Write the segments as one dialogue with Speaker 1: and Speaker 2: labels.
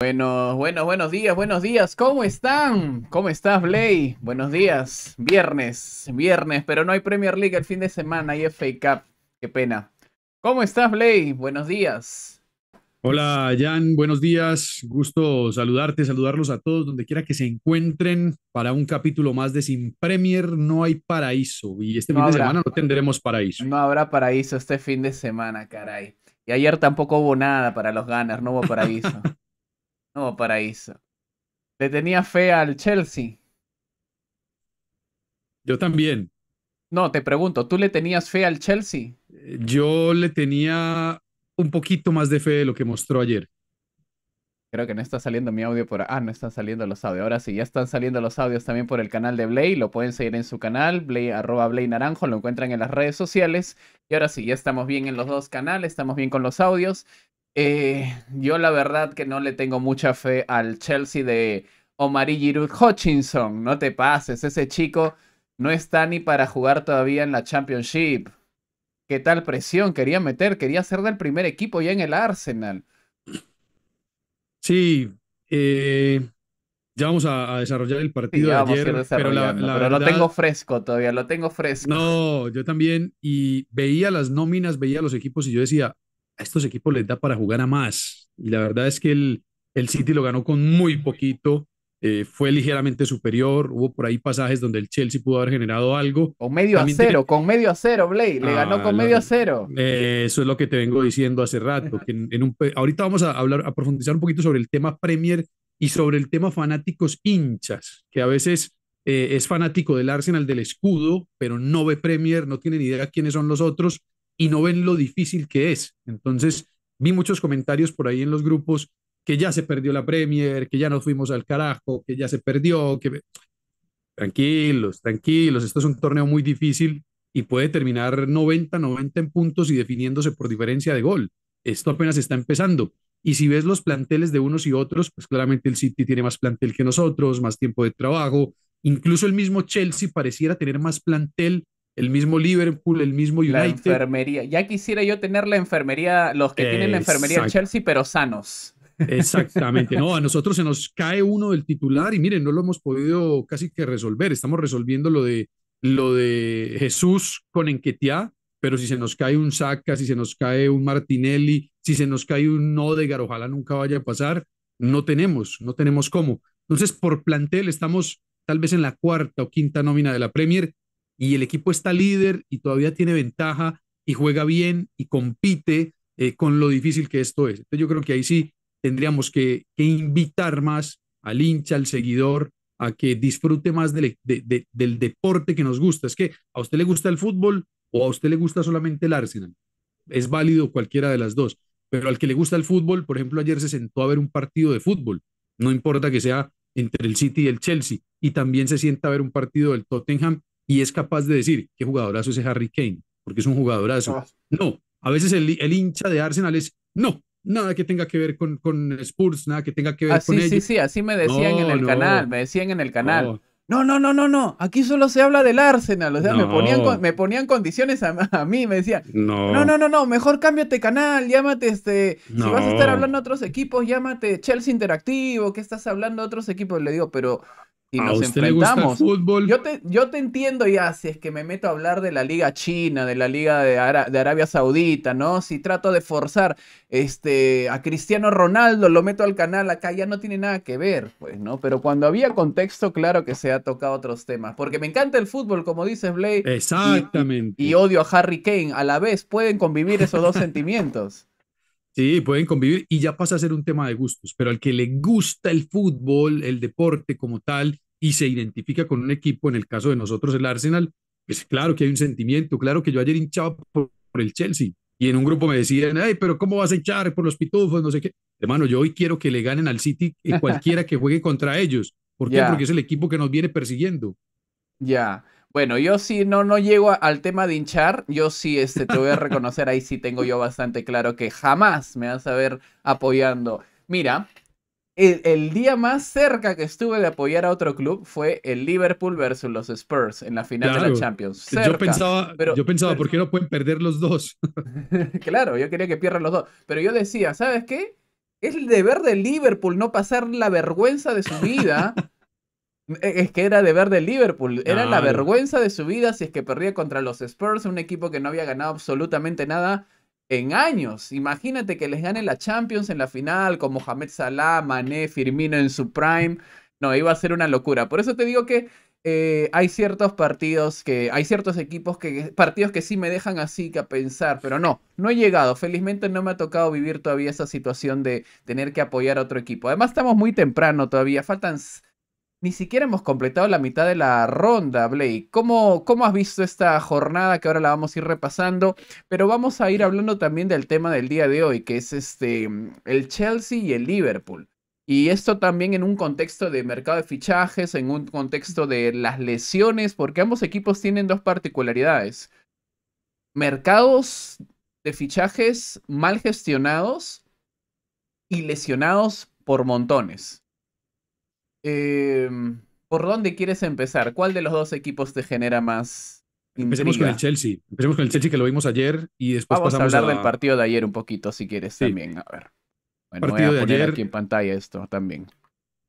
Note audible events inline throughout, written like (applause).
Speaker 1: Bueno, bueno, buenos días, buenos días. ¿Cómo están? ¿Cómo estás, Blay? Buenos días. Viernes, viernes, pero no hay Premier League el fin de semana, hay FA Cup. Qué pena. ¿Cómo estás, Blay? Buenos días.
Speaker 2: Hola, Jan. Buenos días. Gusto saludarte, saludarlos a todos donde quiera que se encuentren para un capítulo más de Sin Premier. No hay paraíso y este fin de semana no tendremos paraíso.
Speaker 1: No habrá paraíso este fin de semana, caray. Y ayer tampoco hubo nada para los ganas, no hubo paraíso. (laughs) No, paraíso. Le tenía fe al Chelsea. Yo también. No, te pregunto, ¿tú le tenías fe al Chelsea? Eh, yo le tenía
Speaker 2: un poquito más de fe de lo que mostró ayer.
Speaker 1: Creo que no está saliendo mi audio por... Ah, no están saliendo los audios. Ahora sí, ya están saliendo los audios también por el canal de Blay. Lo pueden seguir en su canal, Blay, arroba Blay Naranjo. Lo encuentran en las redes sociales. Y ahora sí, ya estamos bien en los dos canales, estamos bien con los audios. Eh, yo la verdad que no le tengo mucha fe al Chelsea de Omar Giroud Hutchinson. No te pases, ese chico no está ni para jugar todavía en la Championship. ¿Qué tal presión quería meter? Quería ser del primer equipo ya en el Arsenal.
Speaker 2: Sí, eh, ya vamos a, desarrollar el partido. ayer, pero, lo tengo fresco todavía, lo tengo fresco. No, yo también. Y veía las nóminas, veía los equipos y yo decía, a estos equipos les da para jugar a más. Y la verdad es que el, el City lo ganó con muy poquito. Eh, fue ligeramente superior. Hubo por ahí pasajes donde el Chelsea pudo haber generado algo. Con medio a cero,
Speaker 1: con medio a cero, Blake. Le ganó ah, con medio a cero.
Speaker 2: eso es lo que te vengo diciendo hace rato. un... Ahorita vamos a hablar, a profundizar un poquito sobre el tema Premier y sobre el tema fanáticos hinchas, que a veces eh, es fanático del Arsenal, del escudo, pero no ve Premier, no tiene ni idea quiénes son los otros y no ven lo difícil que es. Entonces, vi muchos comentarios por ahí en los grupos que ya se perdió la Premier, que ya nos fuimos al carajo, que ya se perdió, que... Tranquilos, tranquilos, esto es un torneo muy difícil y puede terminar 90, 90 en puntos y definiéndose por diferencia de gol. Esto apenas está empezando. Y si ves los planteles de unos y otros, pues claramente el City tiene más plantel que nosotros, más tiempo de trabajo. Incluso el mismo Chelsea pareciera tener más plantel el mismo Liverpool, el mismo United. La enfermería.
Speaker 1: Ya quisiera yo tener la
Speaker 2: enfermería,
Speaker 1: los que tienen la enfermería Chelsea, pero sanos.
Speaker 2: Exactamente, no, a (laughs) nosotros se nos cae uno del titular y miren, no lo hemos podido casi que resolver, estamos resolviendo lo de, lo de Jesús con Enqueteá, pero si se nos cae un Saca, si se nos cae un Martinelli, si se nos cae un Nodegar, ojalá nunca vaya a pasar, no tenemos, no tenemos cómo. Entonces, por plantel estamos tal vez en la cuarta o quinta nómina de la Premier y el equipo está líder y todavía tiene ventaja y juega bien y compite eh, con lo difícil que esto es. Entonces yo creo que ahí sí tendríamos que, invitar más al hincha, al seguidor, a que disfrute más del deporte que nos gusta. Es que a usted le gusta el fútbol o a usted le gusta solamente el Arsenal. Es válido cualquiera de las dos. Pero al que le gusta el fútbol, por ejemplo, ayer se sentó a ver un partido de fútbol. No importa que sea entre el City y el Chelsea. Y también se sienta a ver un partido del Tottenham y es capaz de decir qué jugadorazo es Harry Kane, porque es un jugadorazo. Ah. No, a veces el, hincha de Arsenal es no. Nada que tenga que ver con, con Spurs, nada que tenga que ver así, ah, con ellos. Sí, sí, así me decían en el canal, me decían en el canal. No.
Speaker 1: No, no, no, no, Aquí solo se habla del Arsenal. O sea, me, ponían, me ponían condiciones a, mí. Me decían, no. no, no, no, Mejor cámbiate canal. Llámate este. Si vas a estar hablando de otros equipos, llámate Chelsea Interactivo. ¿Qué estás hablando de otros equipos? Le digo, pero y nos enfrentamos. Yo te, yo te entiendo ya, si es que me meto a hablar de la Liga China, de la Liga de, de, Arabia Saudita, ¿no? Si trato de forzar este, a Cristiano Ronaldo, lo meto al canal acá, ya no tiene nada que ver, pues, ¿no? Pero cuando había contexto, claro que se ha tocado otros temas. Porque me encanta el fútbol, como dices, Blake.
Speaker 2: Exactamente.
Speaker 1: y odio a Harry Kane. A la vez pueden convivir esos dos (laughs) sentimientos.
Speaker 2: Sí, pueden convivir y ya pasa a ser un tema de gustos, pero al que le gusta el fútbol, el deporte como tal, y se identifica con un equipo, en el caso de nosotros el Arsenal, pues claro que hay un sentimiento, claro que yo ayer hinchaba por, el Chelsea y en un grupo me decían, hey, pero ¿cómo vas a echar por los pitufos? No sé qué. Hermano, yo hoy quiero que le ganen al City eh, cualquiera que juegue contra ellos. ¿Por qué? (laughs) Porque es el equipo que nos viene persiguiendo.
Speaker 1: Ya. Bueno, yo sí no, no llego al tema de hinchar. Yo sí este, te voy a reconocer, ahí sí tengo yo bastante claro que jamás me vas a ver apoyando. Mira, el, día más cerca que estuve de apoyar a otro club fue el Liverpool versus los Spurs en la final de la Champions. yo pensaba,
Speaker 2: pues ¿por qué no pueden perder los dos? (laughs)
Speaker 1: claro, yo quería que pierdan los dos. Pero yo decía, ¿sabes qué? Es el deber de Liverpool no pasar la vergüenza de su vida e, es que era deber de Liverpool, era la vergüenza de su vida si es que perdía contra los Spurs, un equipo que no había ganado absolutamente nada en años. Imagínate que les gane la Champions en la final con Mohamed Salah, Mané, Firmino en su prime. No, iba a ser una locura. Por eso te digo que eh, hay ciertos partidos que, hay ciertos equipos que, partidos que sí me dejan así que a pensar, pero no, no he llegado. Felizmente no me ha tocado vivir todavía esa situación de tener que apoyar a otro equipo. Además estamos muy temprano todavía, faltan ni siquiera hemos completado la mitad de la ronda, Blake. ¿Cómo, ¿Cómo has visto esta jornada que ahora la vamos a ir repasando? Pero vamos a ir hablando también del tema del día de hoy, que es este el Chelsea y el Liverpool. Y esto también en un contexto de mercado de fichajes, en un contexto de las lesiones, porque ambos equipos tienen dos particularidades. Mercados de fichajes mal gestionados y lesionados por montones. Em, ¿Por dónde quieres empezar? ¿Cuál de los dos equipos te genera más?
Speaker 2: Empecemos con el Chelsea. Empecemos con el Chelsea que lo vimos ayer y después Vamos a hablar del partido de ayer un poquito,
Speaker 1: si quieres también. A ver. Bueno, partido de ayer. aquí en pantalla esto también.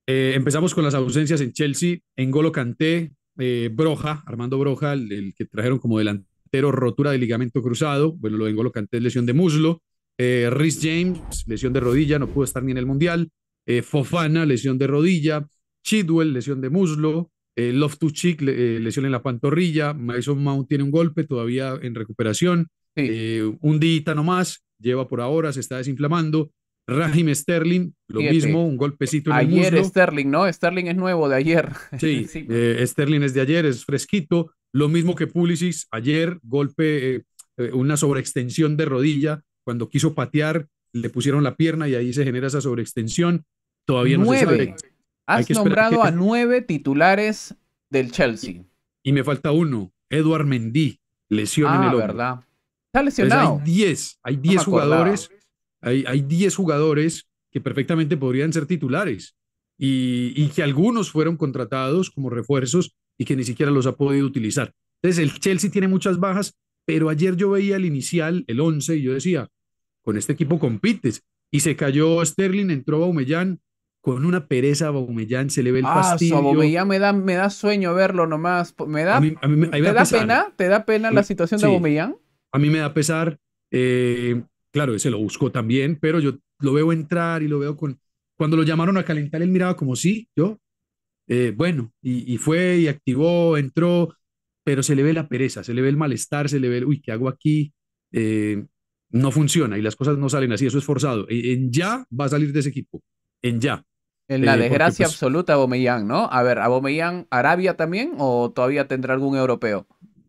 Speaker 2: Eh, empezamos con las ausencias en Chelsea. En Golo Canté, eh, Broja, Armando Broja, el, que trajeron como delantero, rotura de ligamento cruzado. Bueno, lo de Golo Canté es lesión de muslo. Eh, Rhys James, lesión de rodilla, no pudo estar ni en el Mundial. Fofana, lesión de rodilla. Chidwell, lesión de muslo, eh, Love to Chick, eh, lesión en la pantorrilla, Mason Mount tiene un golpe todavía en recuperación, eh, un día nomás, lleva por ahora, se está desinflamando. Rahim Sterling, lo mismo, un golpecito en ayer el muslo. Ayer Sterling, ¿no? Sterling es nuevo de ayer. Sí, (laughs) sí. Sterling es de ayer, es fresquito. Lo mismo que Pulisic, ayer golpe, una sobreextensión de rodilla, cuando quiso patear, le pusieron la pierna y ahí se genera esa sobreextensión. Todavía no se sabe Has nombrado a (laughs) nueve titulares del Chelsea. Y, me falta uno, Eduard Mendy, lesión en ah, el hombro. verdad. Está lesionado. hay diez hay 10 jugadores, hay, jugadores que perfectamente podrían ser titulares y, que algunos fueron contratados como refuerzos y que ni siquiera los ha podido utilizar. Entonces el Chelsea tiene muchas bajas, pero ayer yo veía el inicial, el 11, y yo decía, con este equipo compites. Y se cayó Sterling, entró Aumellán, con una pereza a Baumellán, se le ve el ah, fastidio. Ah,
Speaker 1: me da, me da sueño verlo nomás. Me da, ¿Te
Speaker 2: da pena?
Speaker 1: ¿Te da pena la eh, situación de Baumellán?
Speaker 2: A mí me da pesar. Eh, claro, se lo buscó también, pero yo lo veo entrar y lo veo con... Cuando lo llamaron a calentar, él miraba como sí, yo. Eh, bueno, y, fue y activó, entró, pero se le ve la pereza, se le ve el malestar, se le ve, el, uy, ¿qué hago aquí? no funciona y las cosas no salen así, eso es forzado. E, en ya va a salir de ese equipo, en ya. En la desgracia pues
Speaker 1: absoluta absoluta, Abomellán, ¿no? A ver, ¿Abomellán, Arabia también o todavía tendrá algún europeo?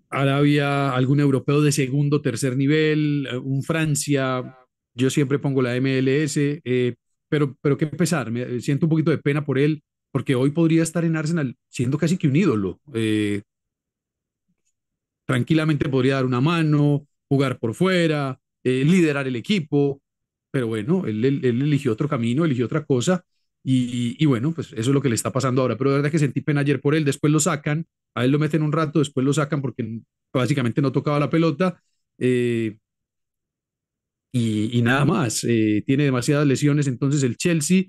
Speaker 2: Arabia, algún europeo de segundo, tercer nivel, eh, un Francia, yo siempre pongo la MLS, eh, pero, pero qué pesar, me siento un poquito de pena por él, porque hoy podría estar en Arsenal siendo casi que un ídolo. Eh, tranquilamente podría dar una mano, jugar por fuera, liderar el equipo, pero bueno, él, él eligió otro camino, eligió otra cosa y, bueno, pues eso es lo que le está pasando ahora. Pero de verdad que sentí pena ayer por él. Después lo sacan, a él lo meten un rato, después lo sacan porque básicamente no tocaba la pelota. Eh, y, nada más. Eh, tiene demasiadas lesiones. Entonces el Chelsea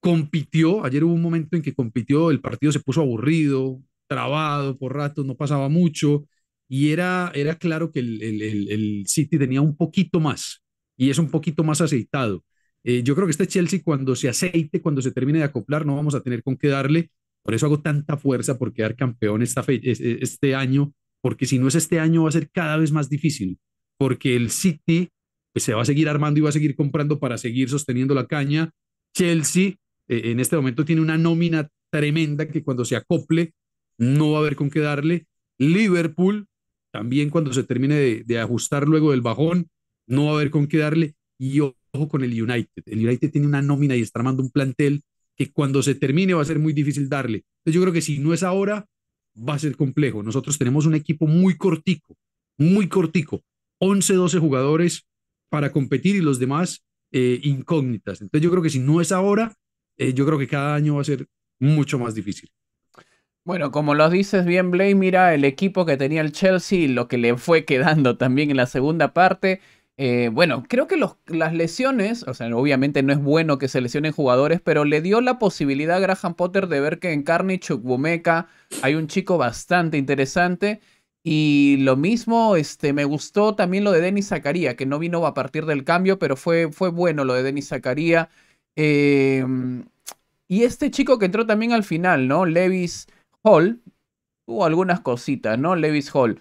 Speaker 2: compitió. Ayer hubo un momento en que compitió, el partido se puso aburrido, trabado por rato. no pasaba mucho. Y era, era claro que el, el City tenía un poquito más. Y es un poquito más aceitado eh, yo creo que este Chelsea cuando se aceite, cuando se termine de acoplar, no vamos a tener con qué darle. Por eso hago tanta fuerza por quedar campeón esta este año, porque si no es este año va a ser cada vez más difícil, porque el City pues, se va a seguir armando y va a seguir comprando para seguir sosteniendo la caña. Chelsea eh, en este momento tiene una nómina tremenda que cuando se acople no va a haber con qué darle. Liverpool también cuando se termine de, ajustar luego del bajón no va a haber con qué darle. Y ojo con el United. El United tiene una nómina y está armando un plantel que cuando se termine va a ser muy difícil darle. Entonces yo creo que si no es ahora, va a ser complejo. Nosotros tenemos un equipo muy cortico, muy cortico. 11, 12 jugadores para competir y los demás eh, incógnitas. Entonces yo creo que si no es ahora, eh, yo creo que cada año va a ser mucho más difícil.
Speaker 1: Bueno, como lo dices bien, Blake, mira el equipo que tenía el Chelsea, lo que le fue quedando también en la segunda parte. Eh, bueno, creo que las lesiones, o sea, obviamente no es bueno que se lesionen jugadores, pero le dio la posibilidad a Graham Potter de ver que en Carney Chukwumeka hay un chico bastante interesante. Y lo mismo, este, me gustó también lo de Denis Zakaria, que no vino a partir del cambio, pero fue, fue bueno lo de Denis Zakaria. Em, y este chico que entró también al final, ¿no? Levis Hall. Hubo algunas cositas, ¿no? Levis Hall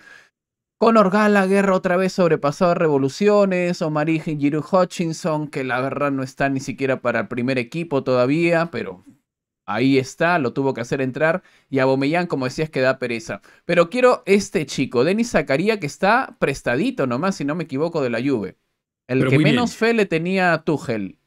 Speaker 1: la guerra otra vez sobrepasado a revoluciones, y Giru Hutchinson, que la verdad no está ni siquiera para el primer equipo todavía, pero ahí está, lo tuvo que hacer entrar, y a Bomellán, como decías, que da pereza. Pero quiero este chico, Denis Zacaría, que está prestadito nomás, si no me equivoco, de la Juve. El que menos fe le
Speaker 2: tenía a Tuchel.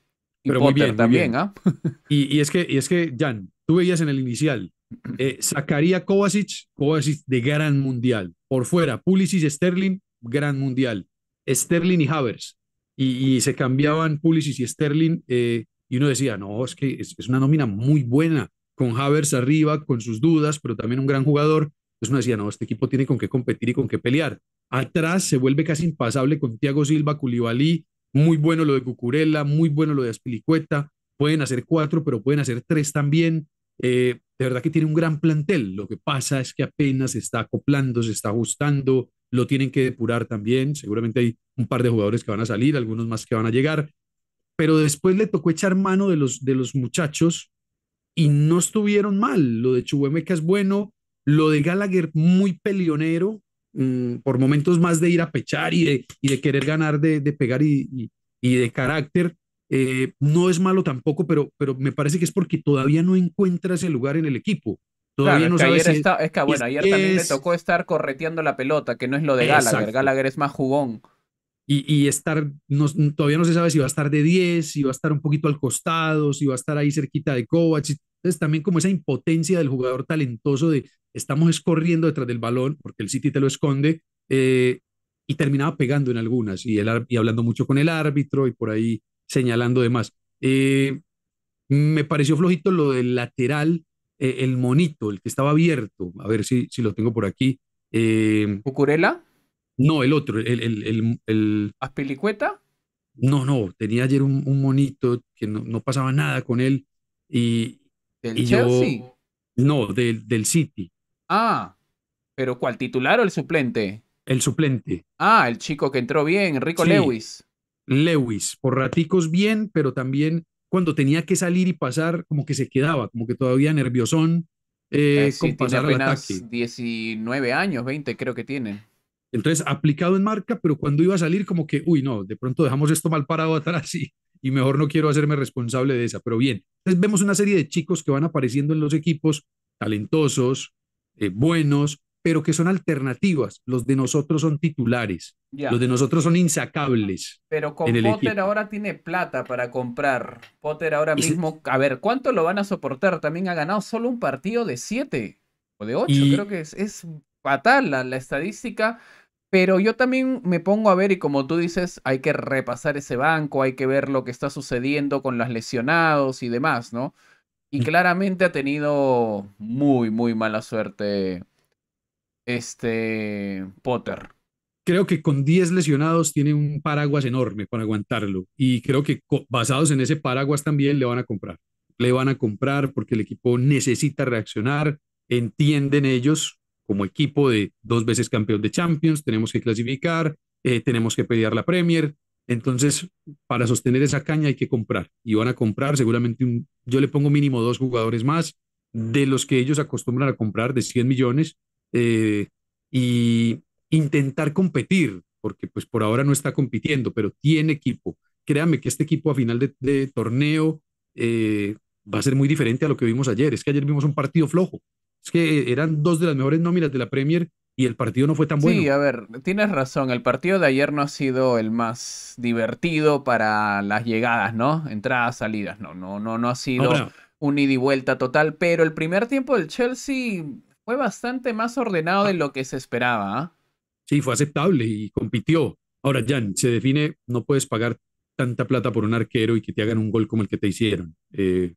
Speaker 2: Y Pero Potter también, ¿ah? (laughs) y, es que, y es que, Jan, tú veías en el inicial eh, sacaría Kovacic, Kovacic de gran mundial. Por fuera, Pulisic, Sterling, gran mundial. Sterling y Havers. Y, se cambiaban Pulisic y Sterling. Eh, y uno decía, no, es que es, una nómina muy buena. Con Havers arriba, con sus dudas, pero también un gran jugador. Entonces uno decía, no, este equipo tiene con qué competir y con qué pelear. Atrás se vuelve casi impasable con Thiago Silva, Culibalí. Muy bueno lo de Cucurella, muy bueno lo de Aspilicueta. Pueden hacer cuatro, pero pueden hacer tres también. Eh, verdad que tiene un gran plantel. Lo que pasa es que apenas se está acoplando, se está ajustando, lo tienen que depurar también. Seguramente hay un par de jugadores que van a salir, algunos más que van a llegar. Pero después le tocó echar mano de los, de los muchachos y no estuvieron mal. Lo de Chubuemeca es bueno, lo de Gallagher muy pelionero mm, por momentos más de ir a pechar y de, querer ganar, de, pegar y de carácter eh, no es malo tampoco, pero, pero me parece que es porque todavía no encuentras el lugar en el equipo. Todavía no que sabes
Speaker 1: ayer es también le tocó estar correteando la pelota, que no es lo de Gallagher. Gallagher es más jugón.
Speaker 2: Y, estar, todavía no se sabe si va a estar de 10, si va a estar un poquito al costado, si va a estar ahí cerquita de Kovac. Entonces también como esa impotencia del jugador talentoso de estamos escorriendo detrás del balón porque el City te lo esconde eh, y terminaba pegando en algunas y, y hablando mucho con el árbitro y por ahí señalando demás. Eh, me pareció flojito lo del lateral, eh, el monito, el que estaba abierto. A ver si, si lo tengo por aquí. Eh, No, el otro, el, el, el, No, no, tenía ayer un, monito que no, pasaba nada con él. Y,
Speaker 1: ¿Del Chelsea?
Speaker 2: No, del, City.
Speaker 1: Ah, ¿pero cuál? ¿Titular o el suplente?
Speaker 2: El suplente.
Speaker 1: Ah, el chico que entró bien, Rico Lewis.
Speaker 2: Lewis, por raticos bien, pero también cuando tenía que salir y pasar, como que se quedaba, como que todavía nerviosón eh, con
Speaker 1: 19 años, 20 creo que tiene.
Speaker 2: Entonces, aplicado en marca, pero cuando iba a salir, como que, uy, no, de pronto dejamos esto mal parado (laughs) atrás y, y mejor no quiero hacerme responsable de esa, pero bien. Entonces, vemos una serie de chicos que van apareciendo en los equipos, talentosos, eh, buenos, pero que son alternativas. Los de nosotros son titulares. Los de nosotros son insacables.
Speaker 1: Pero con Potter ahora tiene plata para comprar. Potter ahora mismo, a ver, ¿cuánto lo van a soportar? También ha ganado solo un partido de 7 o de 8. Creo que es, fatal la, la estadística. Pero yo también me pongo a ver y como tú dices, hay que repasar ese banco, hay que ver lo que está sucediendo con los lesionados y demás, ¿no? Y claramente ha tenido muy, muy mala suerte este
Speaker 2: Potter. Creo que con 10 lesionados tiene un paraguas enorme para aguantarlo y creo que basados en ese paraguas también le van a comprar. Le van a comprar porque el equipo necesita reaccionar, entienden ellos como equipo de dos veces campeón de Champions, tenemos que clasificar, eh, tenemos que pelear la Premier, entonces, para sostener esa caña hay que comprar y van a comprar seguramente, yo le pongo mínimo dos jugadores más de los que ellos acostumbran a comprar de 100 millones eh, y intentar competir, porque pues por ahora no está compitiendo, pero tiene equipo. Créame que este equipo a final de, torneo eh, va a ser muy diferente a lo que vimos ayer. Es que ayer vimos un partido flojo. Es que eran dos de las mejores nóminas de la Premier y el partido no fue tan bueno. Sí,
Speaker 1: a ver, tienes razón, el partido de ayer no ha sido el más divertido para las llegadas, ¿no? Entradas, salidas, no, no, no, no ha sido un ida y vuelta total, pero el primer tiempo del Chelsea fue bastante más ordenado de ah. lo que se esperaba. ¿ah?
Speaker 2: Sí, fue aceptable y compitió. Ahora, Jan, se define, no puedes pagar tanta plata por un arquero y que te hagan un gol como el que te hicieron. Eh,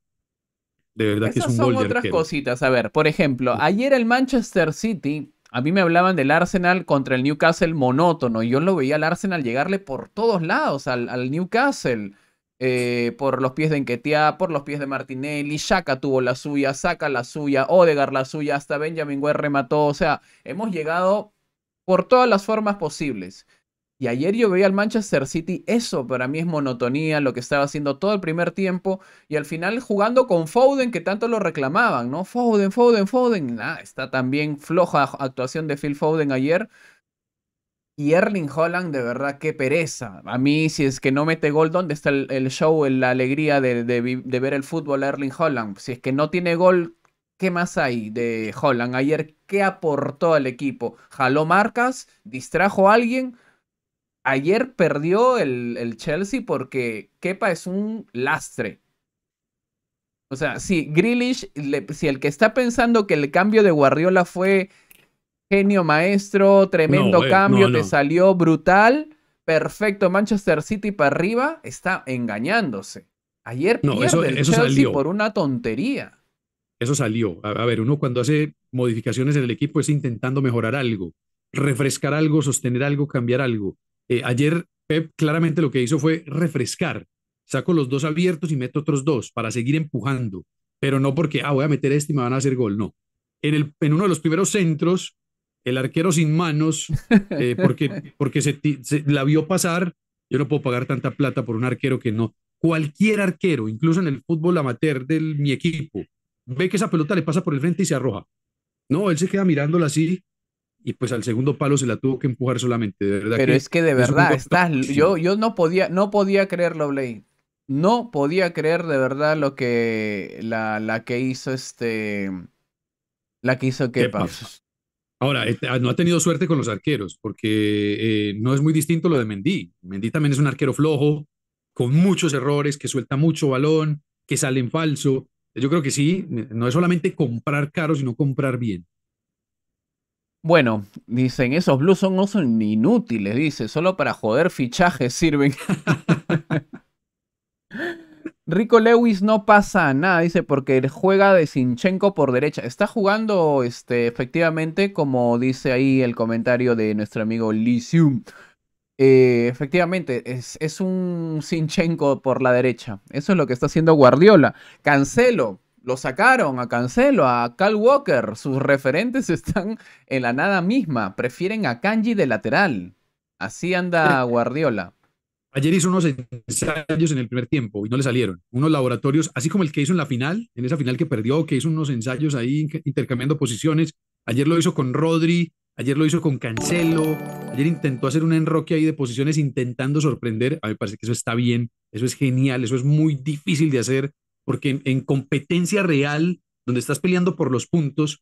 Speaker 2: de verdad que es un son otras
Speaker 1: cositas. A ver, por ejemplo, ayer el Manchester City, a mí me hablaban del Arsenal contra el Newcastle monótono. Y yo lo veía al Arsenal llegarle por todos lados al Newcastle. Eh, por los pies de Enquetea, por los pies de Martinelli, Shaka tuvo la suya, Saca la suya, Odegar la suya, hasta Benjamin Guerre remató, o sea, hemos llegado por todas las formas posibles. Y ayer yo veía al Manchester City, eso para mí es monotonía, lo que estaba haciendo todo el primer tiempo, y al final jugando con Foden, que tanto lo reclamaban, ¿no? Foden, Foden, Foden, nada, está también floja actuación de Phil Foden ayer, y Erling Holland, de verdad, qué pereza. A mí, si es que no mete gol, ¿dónde está el, show, la alegría de, ver el fútbol a Erling Holland? Si es que no tiene gol, ¿qué más hay de Holland? Ayer, ¿qué aportó al equipo? ¿Jaló marcas? ¿Distrajo a alguien? Ayer perdió el, Chelsea porque Kepa es un lastre. O sea, si Grealish, si el que está pensando que el cambio de Guardiola fue genio maestro, tremendo eh, cambio, te salió brutal, perfecto, Manchester City para arriba, está engañándose. Ayer pierde el por una tontería.
Speaker 2: Eso salió. A, ver, uno cuando hace modificaciones en el equipo es intentando mejorar algo, refrescar algo, sostener algo, cambiar algo. Eh, ayer Pep claramente lo que hizo fue refrescar. Saco los dos abiertos y meto otros dos para seguir empujando, pero no porque, ah, voy a meter este y me van a hacer gol, no. En, el, en uno de los primeros centros, el arquero sin manos, (laughs) eh, porque, porque se, la vio pasar. Yo no puedo pagar tanta plata por un arquero que no. Cualquier arquero, incluso en el fútbol amateur de mi equipo, ve que esa pelota le pasa por el frente y se arroja. No, él se queda mirándola así y pues al segundo palo se la tuvo que empujar solamente. De verdad Pero es que de verdad, yo,
Speaker 1: yo no podía, no podía creerlo, Blake No podía creer de verdad lo que la, que hizo este. La que hizo
Speaker 2: Ahora, eh, ah, no ha tenido suerte con los arqueros, porque eh, no es muy distinto lo de Mendy. Mendy también es un arquero flojo, con muchos errores, que suelta mucho balón, que sale en falso. Yo creo que sí, no es solamente comprar caro, sino comprar bien. Bueno, dicen, esos blues son,
Speaker 1: no son inútiles, dice, solo para joder fichajes sirven. (laughs) Rico Lewis no pasa nada, dice, porque juega de Sinchenko por derecha. Está jugando, este, efectivamente, como dice ahí el comentario de nuestro amigo Lisium. Eh, efectivamente, es, es, un Sinchenko por la derecha. Eso es lo que está haciendo Guardiola. Cancelo, lo sacaron a Cancelo, a Cal Walker. Sus referentes (laughs) están en la nada misma. Prefieren a Kanji
Speaker 2: de lateral. Así anda Guardiola. Ayer hizo unos ensayos en el primer tiempo y no le salieron. Unos laboratorios, así como el que hizo en la final, en esa final que perdió, que hizo unos ensayos ahí intercambiando posiciones. Ayer lo hizo con Rodri, ayer lo hizo con Cancelo, ayer intentó hacer un enroque ahí de posiciones intentando sorprender. A mí me parece que eso está bien, eso es genial, eso es muy difícil de hacer, porque en, competencia real, donde estás peleando por los puntos,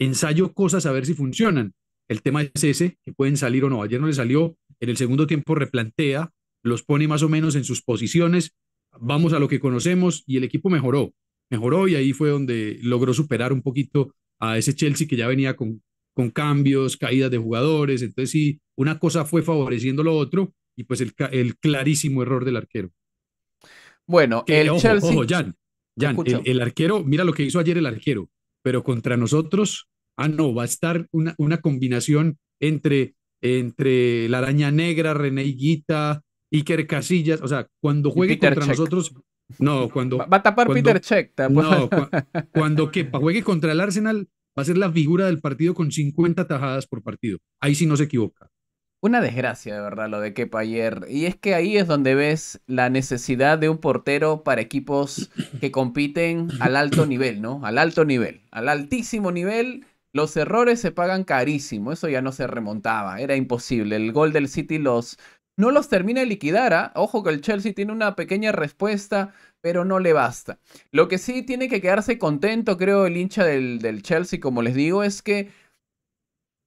Speaker 2: ensayo cosas a ver si funcionan. El tema es ese, que pueden salir o no. Ayer no le salió, en el segundo tiempo replantea, los pone más o menos en sus posiciones, vamos a lo que conocemos y el equipo mejoró, mejoró y ahí fue donde logró superar un poquito a ese Chelsea que ya venía con, con cambios, caídas de jugadores, entonces sí, una cosa fue favoreciendo lo otro y pues el, clarísimo error del arquero. Bueno, el Chelsea... Ojo, Jan, Jan el, arquero, mira lo que hizo ayer el arquero, pero contra nosotros, ah, no, va a estar una, una combinación entre, entre la araña negra, René Guita. Iker Casillas, o sea, cuando juegue contra nosotros, no, cuando... Va a tapar Peter Check. No, pues. (laughs) cuando que juegue contra el Arsenal, va a ser la figura del partido con 50 tajadas por partido. Ahí sí no se equivoca.
Speaker 1: Una desgracia, de verdad, lo de Kepa ayer. Y es que ahí es donde ves la necesidad de un portero para equipos que compiten al alto nivel, ¿no? Al alto nivel, al altísimo nivel. Los errores se pagan carísimo, eso ya no se remontaba, era imposible. El gol del City los, no los termina de liquidar. ¿ah? Ojo que el Chelsea tiene una pequeña respuesta, pero no le basta. Lo que sí tiene que quedarse contento, creo, el hincha del, Chelsea, como les digo, es que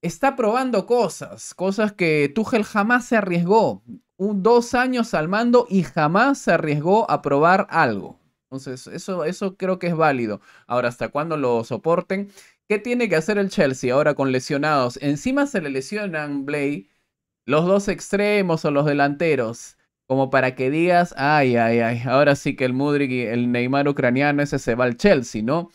Speaker 1: está probando cosas, cosas que Tuchel jamás se arriesgó. dos años al mando y jamás se arriesgó a probar algo. Entonces, eso, eso creo que es válido. Ahora, ¿hasta cuándo lo soporten? ¿Qué tiene que hacer el Chelsea ahora con lesionados? Encima se le lesionan Blay los dos extremos o los delanteros. Como para que digas, ay, ay, ay, ahora sí que el Mudrik y el Neymar ucraniano ese se va al Chelsea, ¿no?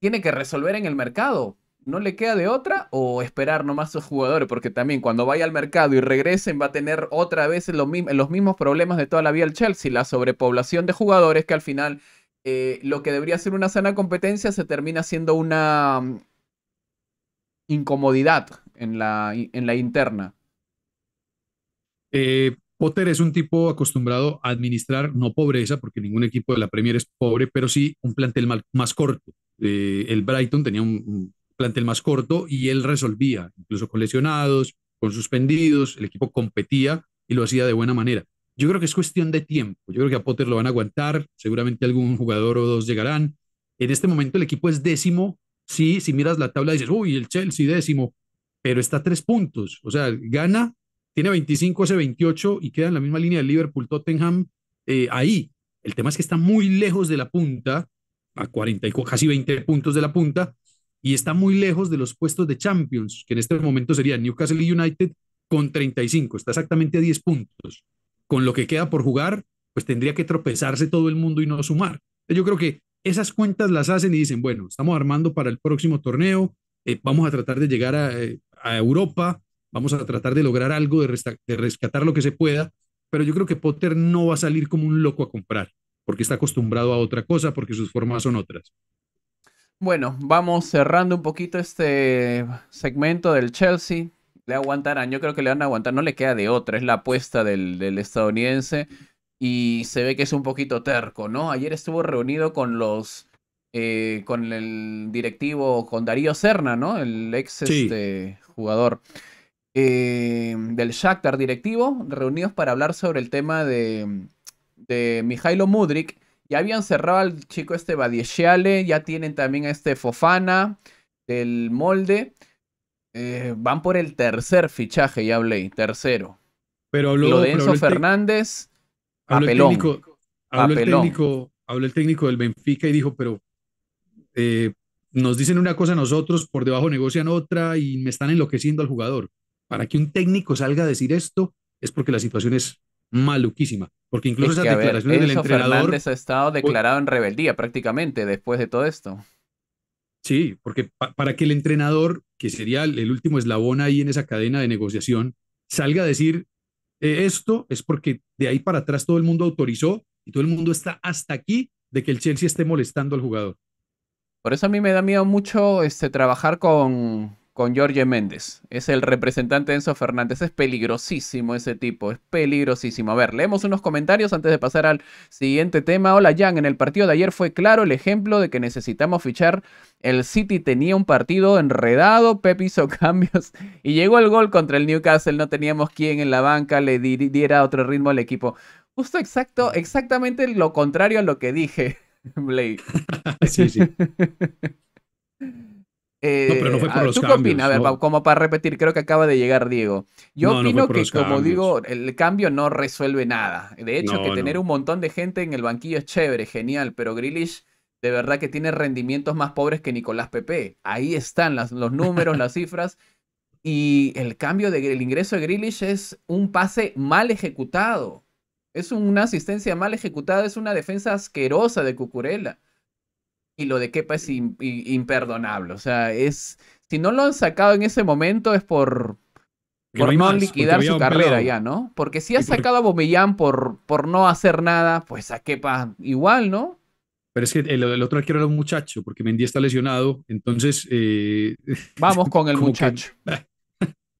Speaker 1: Tiene que resolver en el mercado. ¿No le queda de otra o esperar nomás a sus jugadores? Porque también cuando vaya al mercado y regresen va a tener otra vez los, mismos problemas de toda la vida el Chelsea, la sobrepoblación de jugadores que al final eh, lo que debería ser una sana competencia se termina siendo una mm, incomodidad en la, en la interna?
Speaker 2: Eh, Potter es un tipo acostumbrado a administrar no pobreza, porque ningún equipo de la Premier es pobre, pero sí un plantel más corto. Eh, el Brighton tenía un, un, plantel más corto y él resolvía, incluso con lesionados, con suspendidos, el equipo competía y lo hacía de buena manera. Yo creo que es cuestión de tiempo. Yo creo que a Potter lo van a aguantar, seguramente algún jugador o dos llegarán. En este momento el equipo es décimo. Sí, si miras la tabla dices, uy, el Chelsea décimo, pero está a tres puntos. O sea, gana, tiene 25, hace 28 y queda en la misma línea de Liverpool, Tottenham, eh, ahí. El tema es que está muy lejos de la punta, a 40 y casi 20 puntos de la punta, y está muy lejos de los puestos de Champions, que en este momento serían Newcastle United con 35, está exactamente a 10 puntos. Con lo que queda por jugar, pues tendría que tropezarse todo el mundo y no sumar. Yo creo que esas cuentas las hacen y dicen, bueno, estamos armando para el próximo torneo, eh, vamos a tratar de llegar a, eh, a Europa, vamos a tratar de lograr algo, de, rescatar lo que se pueda, pero yo creo que Potter no va a salir como un loco a comprar, porque está acostumbrado a otra cosa, porque sus formas son otras.
Speaker 1: Bueno, vamos cerrando un poquito este segmento del Chelsea. Le aguantarán, yo creo que le van a aguantar, no le queda de otra, es la apuesta del estadounidense y se ve que es un poquito terco, ¿no? Ayer estuvo reunido con los eh, con el directivo, con Darío Serna, ¿no? El ex este, jugador eh, del Shakhtar directivo, reunidos para hablar sobre el tema de, de Mijailo Mudrik. Ya habían cerrado al chico este Badieshiale, ya tienen también a este Fofana del molde. Eh, van por el tercer fichaje, ya hablé, tercero. Pero habló, Lo de Enzo Fernández, habló
Speaker 2: el técnico del Benfica y dijo, pero eh, nos dicen una cosa a nosotros, por debajo negocian otra y me están enloqueciendo al jugador. Para que un técnico salga a decir esto es porque la situación es maluquísima, porque incluso es esas declaraciones del entrenador... Fernández ha
Speaker 1: estado declarado en rebeldía prácticamente después de todo
Speaker 2: esto. Sí, porque para que el entrenador, que sería el último eslabón ahí en esa cadena de negociación, salga a decir e, esto es porque de ahí para atrás todo el mundo autorizó y todo el mundo está hasta aquí de que el Chelsea esté molestando al jugador. Por
Speaker 1: eso a mí me da miedo mucho este, trabajar con, con Jorge Méndez. Es el representante de Enzo Fernández. Es peligrosísimo ese tipo, es peligrosísimo. A ver, leemos unos comentarios antes de pasar al siguiente tema. Hola Jan, en el partido de ayer fue claro el ejemplo de que necesitamos fichar. El City tenía un partido enredado, Pep hizo (laughs) cambios y llegó el gol contra el Newcastle. No teníamos quien en la banca le diera otro ritmo al equipo. Justo exacto, exactamente lo contrario a lo que dije. (laughs) Blake (laughs) (laughs) eh, pero no fue por los ¿Tú qué opinas? A ver, como para repetir, creo que acaba de llegar Diego. Yo opino que, como digo, el cambio no resuelve nada. De hecho, que tener un montón de gente en el banquillo es chévere, genial, pero Grillish de verdad que tiene rendimientos más pobres que Nicolás Pepe. Ahí están los números, las cifras. Y el cambio del ingreso de Grillish es un pase mal ejecutado. Es una asistencia mal ejecutada, es una defensa asquerosa de Cucurella. Y lo de Kepa es imperdonable. O sea, es. Si no lo han sacado en ese momento es por. Por no, liquidar su carrera ya, ¿no? Porque si ha sacado a Bomellán por, por no hacer nada, pues a Kepa igual, ¿no?
Speaker 2: Pero es que el, otro quiero era un muchacho, porque Mendy está lesionado, entonces... Eh, Vamos con el (laughs) muchacho.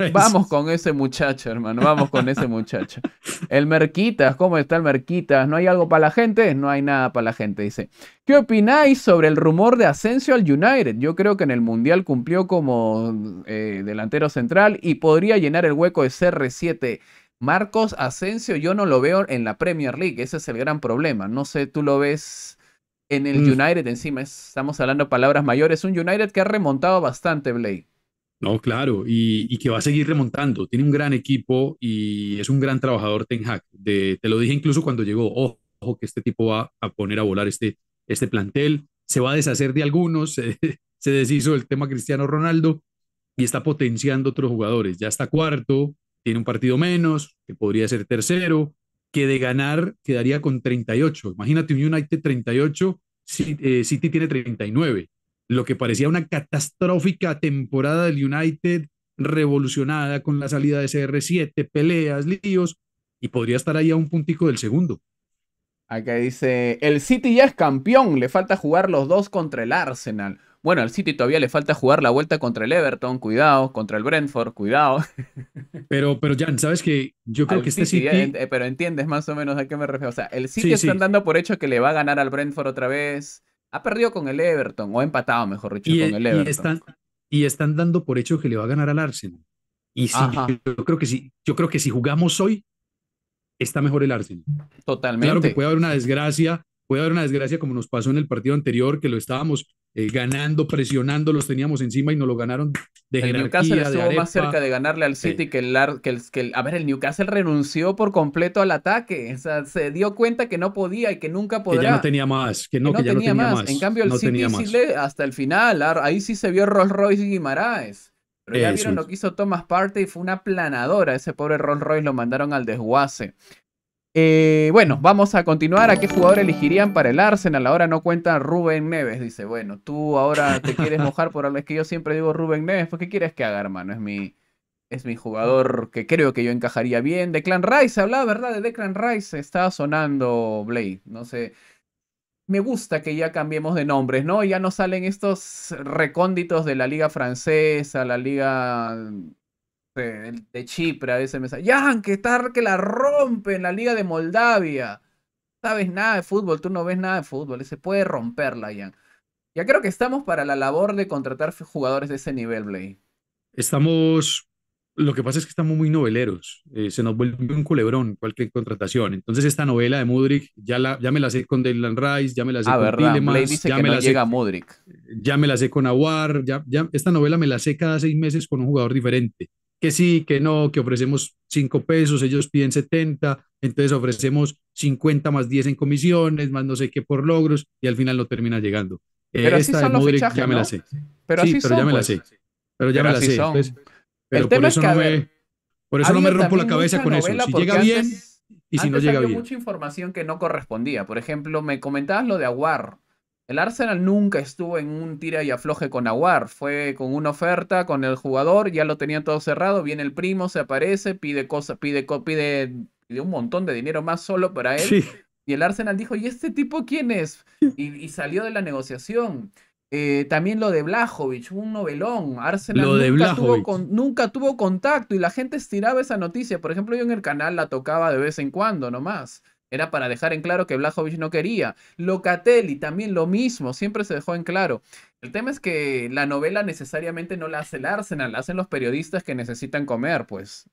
Speaker 2: (laughs)
Speaker 1: Vamos con ese muchacho, hermano, vamos con ese muchacho. El Merquitas, ¿cómo está el Merquitas? ¿No hay algo para la gente? No hay nada para la gente, dice. ¿Qué opináis sobre el rumor de Asensio al United? Yo creo que en el Mundial cumplió como eh, delantero central y podría llenar el hueco de CR7. Marcos Asensio yo no lo veo en la Premier League, ese es el gran problema. No sé, tú lo ves en el mm. United encima, estamos hablando palabras mayores. Un United que ha remontado bastante, Blake.
Speaker 2: No, claro, y, que va a seguir remontando. Tiene un gran equipo y es un gran trabajador Ten Hag. te lo dije incluso cuando llegó, ojo, que este tipo va a poner a volar este, este plantel. Se va a deshacer de algunos, (laughs) se, deshizo el tema Cristiano Ronaldo y está potenciando otros jugadores. Ya está cuarto, tiene un partido menos, que podría ser tercero, que de ganar quedaría con 38. Imagínate un United 38, eh, City tiene 39 lo que parecía una catastrófica temporada del United revolucionada con la salida de CR7, peleas, líos, y podría estar ahí a un puntico del segundo.
Speaker 1: Acá dice, el City ya es campeón, le falta jugar los dos contra el Arsenal. Bueno, al City todavía le falta jugar la vuelta contra el Everton, cuidado, contra el Brentford, cuidado. (laughs)
Speaker 2: Pero, pero Jan, sabes que yo creo que este City... Eh,
Speaker 1: eh, pero entiendes más o menos a qué me refiero. O sea, el City está por hecho que le va a ganar al Brentford otra vez ha perdido con el Everton, o ha empatado,
Speaker 2: mejor dicho, con eh, el Everton. Y están, dando por hecho que le va a ganar al Arsenal. Y yo, creo que sí, yo creo que si jugamos hoy, está mejor el Arsenal. Totalmente. Claro que puede haber una desgracia puede haber una desgracia como nos pasó en el partido anterior, que lo estábamos eh, ganando, presionando, los teníamos encima y nos lo ganaron de el Newcastle estuvo más cerca de
Speaker 1: ganarle al City que, el, que, A ver, el Newcastle renunció por completo al ataque. O sea, se dio cuenta que no podía y que nunca podía. ya no
Speaker 2: tenía más. Que no, que ya no tenía más. En cambio, el City sí
Speaker 1: hasta el final. Ahí sí se vio Rolls Royce y Guimaraes.
Speaker 2: Pero ya vieron lo
Speaker 1: que hizo Thomas Partey. Fue una planadora. Ese pobre Rolls Royce lo mandaron al desguace. Eh, bueno, vamos a continuar. ¿A qué jugador elegirían para el Arsenal? Ahora no cuenta Rubén Neves. Dice, bueno, tú ahora te quieres (laughs) mojar por algo. Es que yo siempre digo Rubén Neves. Pues, ¿qué quieres que haga, hermano? Es mi, es mi jugador que creo que yo encajaría bien. De Clan Rice, hablaba, ¿verdad? De Clan Rice. Estaba sonando Blade. No sé. Me gusta que ya cambiemos de nombres, ¿no? Ya no salen estos recónditos de la liga francesa, la liga de, Chipre a veces me sale, Jan, que, está, que la rompe en la Liga de Moldavia. sabes nada de fútbol, tú no ves nada de fútbol, se puede romperla, Jan. Ya creo que estamos para la labor de contratar jugadores de ese nivel, Blay.
Speaker 2: Estamos, lo que pasa es que estamos muy noveleros, eh, se nos vuelve un culebrón cualquier contratación. Entonces esta novela de Mudrick, ya, la, ya me la sé con Dylan Rice, ya me la sé ah, con Dilemas ya me la llega sé, Ya me la sé con Aguar, ya, ya, esta novela me la sé cada seis meses con un jugador diferente que sí, que no, que ofrecemos 5 pesos, ellos piden 70, entonces ofrecemos 50 más 10 en comisiones, más no sé qué por logros, y al final no termina llegando. pero eh, esta así son ya me la sé. Pero sí, pero son, ya me la pues. sé. Pero ya me la sé. Pues. pero por eso, es que no me,
Speaker 1: por eso no me rompo la cabeza con eso. Si llega bien y si no llega había Hay mucha información que no correspondía. Por ejemplo, me comentabas lo de Aguar. El Arsenal nunca estuvo en un tira y afloje con Aguar. Fue con una oferta, con el jugador, ya lo tenían todo cerrado. Viene el primo, se aparece, pide cosas, pide, pide, pide, un montón de dinero más solo para él. Y el Arsenal dijo, ¿y este tipo quién es? Y, salió de la negociación. Eh, también lo de Blajovic, un novelón. Arsenal nunca, tuvo con, nunca tuvo contacto y la gente estiraba esa noticia. Por ejemplo, yo en el canal la tocaba de vez en cuando nomás. Era para dejar en claro que Blajovic no quería. Locatelli también lo mismo, siempre se dejó en claro. El tema es que la novela necesariamente no la hace el Arsenal, la hacen los periodistas que necesitan comer,
Speaker 2: pues.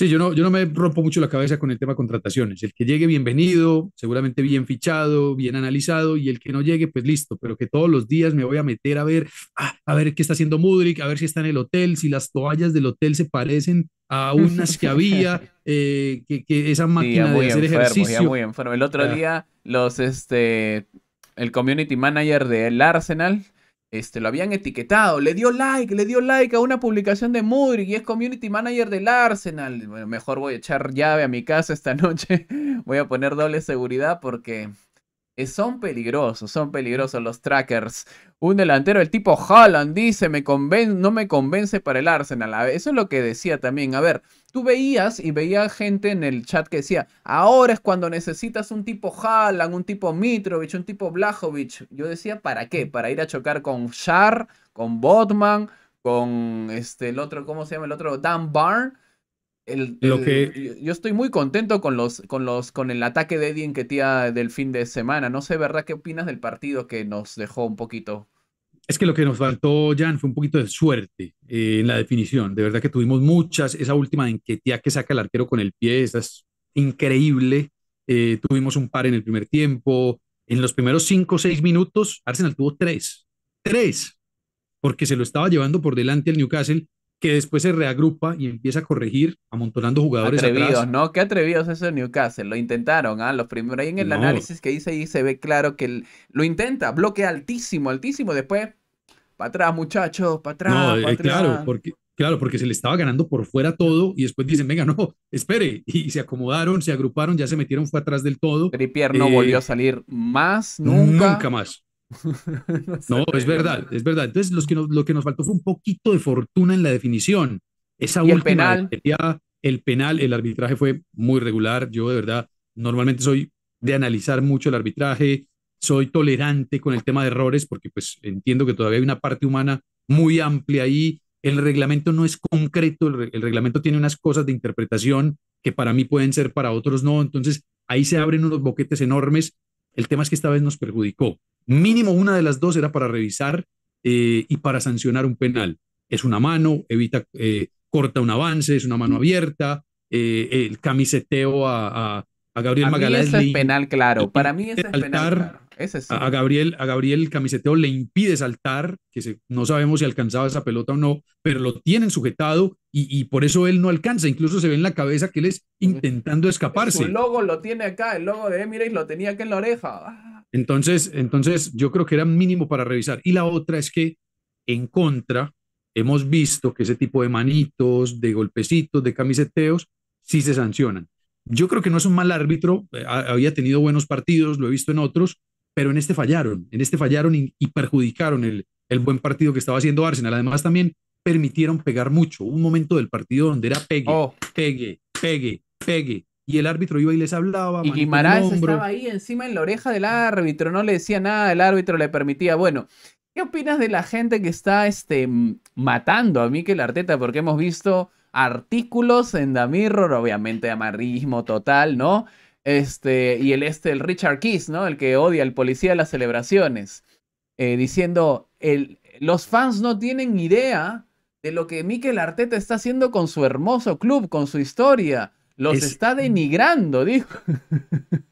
Speaker 2: Sí, yo no, me rompo mucho la cabeza con el tema contrataciones. El que llegue bienvenido, seguramente bien fichado, bien analizado, y el que no llegue, pues listo, pero que todos los días me voy a meter a ver, ah, a ver qué está haciendo Mudrik, a ver si está en el hotel, si las toallas del hotel se parecen a unas que había, (laughs) eh, que, esa máquina de hacer ejercicio. muy El
Speaker 1: otro ah. día, los, este, el community manager del Arsenal este, lo habían etiquetado, le dio like, le dio like a una publicación de Mudrik y es community manager del Arsenal. Bueno, mejor voy a echar llave a mi casa esta (laughs) noche, voy a poner doble seguridad porque son peligrosos, son peligrosos los trackers. Un delantero, el tipo Holland dice, me no me convence para el Arsenal. Eso es lo que decía también. A ver, tú veías y veía gente en el chat que decía, ahora es cuando necesitas un tipo Haaland, un tipo Mitrovic, un tipo Blajovic. Yo decía, ¿para qué? Para ir a chocar con Shar, con Botman, con este, el otro, ¿cómo se llama? El otro, Dan Barn. El, lo que... yo, estoy muy contento con los, con los, con el ataque de Eddie en que tía del fin de semana. No sé, ¿verdad? ¿Qué opinas del partido que nos dejó un poquito?
Speaker 2: Es que lo que nos faltó, Jan, fue un poquito de suerte eh, en la definición. De verdad que tuvimos muchas. Esa última en que saca el arquero con el pie, esa es increíble. Eh, tuvimos un par en el primer tiempo. En los primeros cinco o seis minutos, Arsenal tuvo tres. Tres. Porque se lo estaba llevando por delante el Newcastle, que después se reagrupa y empieza a corregir, amontonando jugadores. Atrevidos, atrás.
Speaker 1: ¿no? Qué atrevidos eso Newcastle. Lo intentaron, ¿ah? Los primeros. Ahí en el análisis que hice ahí se ve claro que lo intenta. Bloque altísimo, altísimo. Después para atrás, muchachos, para eh, atrás. claro,
Speaker 2: porque, claro, porque se le estaba ganando por fuera todo y después dicen, venga, no, espere. Y se acomodaron, se agruparon, ya se metieron, fue atrás del todo. Pierre no eh, volvió a salir más, nunca. Nunca más. (laughs) no, es verdad, es verdad. Entonces, los que lo que nos faltó fue un poquito de fortuna en la definición. Esa el penal? el penal, el arbitraje fue muy regular. Yo, de verdad, normalmente soy de analizar mucho el arbitraje, soy tolerante con el tema de errores porque pues entiendo que todavía hay una parte humana muy amplia ahí. El reglamento no es concreto, el, reglamento tiene unas cosas de interpretación que para mí pueden ser, para otros no. Entonces ahí se abren unos boquetes enormes. El tema es que esta vez nos perjudicó. Mínimo una de las dos era para revisar eh, y para sancionar un penal. Es una mano, evita, eh, corta un avance, es una mano abierta, eh, el camiseteo a, Gabriel Magalhães. es Mí penal, claro. Para mí es es penal a, Gabriel, a Gabriel el camiseteo le impide saltar, que no sabemos si alcanzaba esa pelota o no, pero lo tienen sujetado y, por eso él no alcanza. Incluso se ve en la cabeza que él es intentando escaparse. El
Speaker 1: logo lo tiene acá, el logo de Emirates lo tenía acá en la oreja. Ah.
Speaker 2: Entonces, entonces yo creo que era mínimo para revisar. Y la otra es que en contra hemos visto que ese tipo de manitos, de golpecitos, de camiseteos, sí se sancionan. Yo creo que no es un mal árbitro, eh, había tenido buenos partidos, lo he visto en otros, pero en este fallaron, en este fallaron y, perjudicaron el, buen partido que estaba haciendo Arsenal. Además también permitieron pegar mucho. Un momento del partido donde era pegue, oh. pegue, pegue, pegue. Y el árbitro iba y les hablaba. Y Guimarães estaba
Speaker 1: ahí encima en la oreja del árbitro, no le decía nada, el árbitro le permitía. Bueno, ¿qué opinas de la gente que está este, matando a Mikel Arteta? Porque hemos visto artículos en Mirror, obviamente de total, ¿no? Este, y el este, el Richard Keys, ¿no? El que odia al policía de las celebraciones. Eh, diciendo, el, los fans no tienen idea de lo que Mikel Arteta está haciendo con su
Speaker 2: hermoso club, con su historia. Los está denigrando, dijo.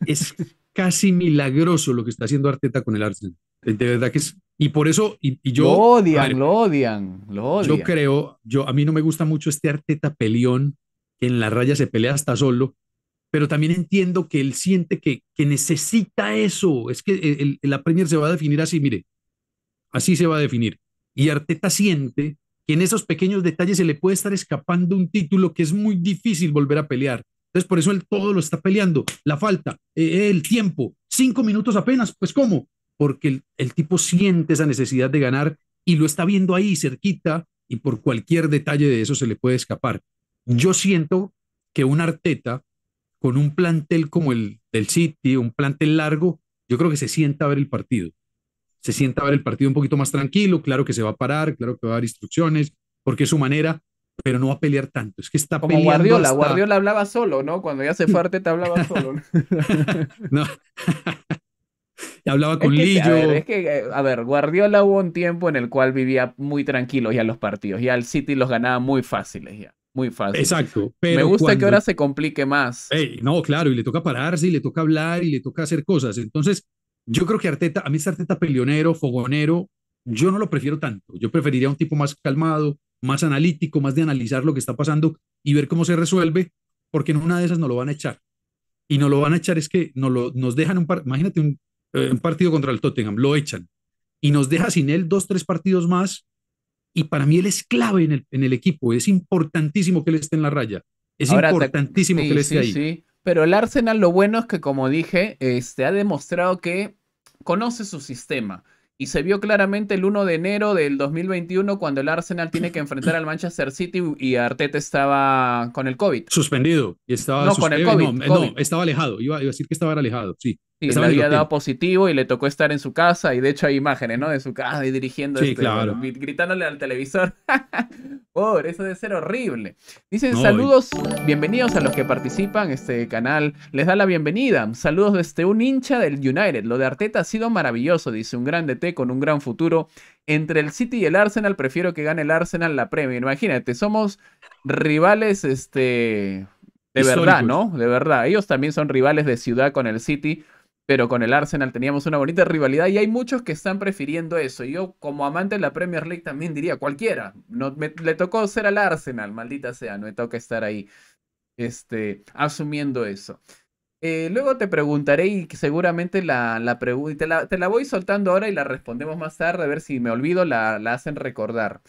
Speaker 2: Es (laughs) casi milagroso lo que está haciendo Arteta con el Arsenal. De verdad que es. Y por eso, y, yo. odian, lo odian, lo odian. Yo creo, yo, a mí no me gusta mucho este Arteta peleón, que en la raya se pelea hasta solo, pero también entiendo que él siente que, necesita eso. Es que el, la Premier se va a definir así, mire, así se va a definir. Y Arteta siente que en esos pequeños detalles se le puede estar escapando un título que es muy difícil volver a pelear. Entonces, por eso él todo lo está peleando. La falta, eh, el tiempo, cinco minutos apenas, pues ¿cómo? Porque el, el tipo siente esa necesidad de ganar y lo está viendo ahí cerquita y por cualquier detalle de eso se le puede escapar. Yo siento que un Arteta con un plantel como el del City, un plantel largo, yo creo que se sienta a ver el partido. Se sienta a ver el partido un poquito más tranquilo, claro que se va a parar, claro que va a dar instrucciones, porque es su manera, pero no va a pelear tanto. Es que está como Guardiola, Guardiola
Speaker 1: hablaba solo, ¿no? Cuando ya se fuerte te hablaba (laughs) solo. no. (laughs) (laughs) hablaba con Lillo. es que, eh, a ver, Guardiola hubo un tiempo en el cual vivía muy tranquilo ya los partidos, ya el City los ganaba muy fáciles ya muy
Speaker 2: fácil. Exacto. Pero Me gusta que ahora se complique más. no, claro, y le toca pararse, y le toca hablar, y le toca hacer cosas. Entonces, yo creo que Arteta, a mí este Arteta peleonero, fogonero, yo no lo prefiero tanto. Yo preferiría un tipo más calmado, más analítico, más de analizar lo que está pasando y ver cómo se resuelve, porque en una de esas no lo van a echar. Y no lo van a echar es que no lo, nos dejan un par... imagínate un, eh, un partido contra el Tottenham, lo echan y nos deja sin él dos, tres partidos más y para mí él es clave en el, equipo. Es importantísimo que él esté en la raya. Es importantísimo que él esté ahí.
Speaker 1: Sí. Pero el Arsenal lo bueno es que, como dije, este, ha demostrado que conoce su sistema. Y se vio claramente el 1 de enero del 2021 cuando el Arsenal tiene que enfrentar al Manchester City
Speaker 2: y Arteta estaba con el COVID. Suspendido. Y estaba no, con el no, eh, no, estaba alejado. Iba, iba, a decir que estaba
Speaker 1: alejado, sí. Sí, le había dado positivo y le tocó estar en su casa, y de hecho hay imágenes, ¿no? De su casa y dirigiendo, sí, este, gritándole al televisor. (laughs) Pobre, eso debe ser horrible. Dicen saludos, bienvenidos a los que participan, este canal les da la bienvenida. Saludos desde un hincha del United. Lo de Arteta ha sido maravilloso, dice un gran DT con un gran futuro. Entre el City y el Arsenal, prefiero que gane el Arsenal la Premier. Imagínate, somos rivales, este... De verdad, ¿no? De verdad. Ellos también son rivales de ciudad con el City pero con el Arsenal teníamos una bonita rivalidad y hay muchos que están prefiriendo eso. Yo como amante de la Premier League también diría cualquiera. No, me, le tocó ser al Arsenal, maldita sea, no me toca estar ahí este, asumiendo eso. Eh, luego te preguntaré y seguramente la, la pregunta, te la, voy soltando ahora y la respondemos más tarde, a ver si me olvido, la, la hacen recordar.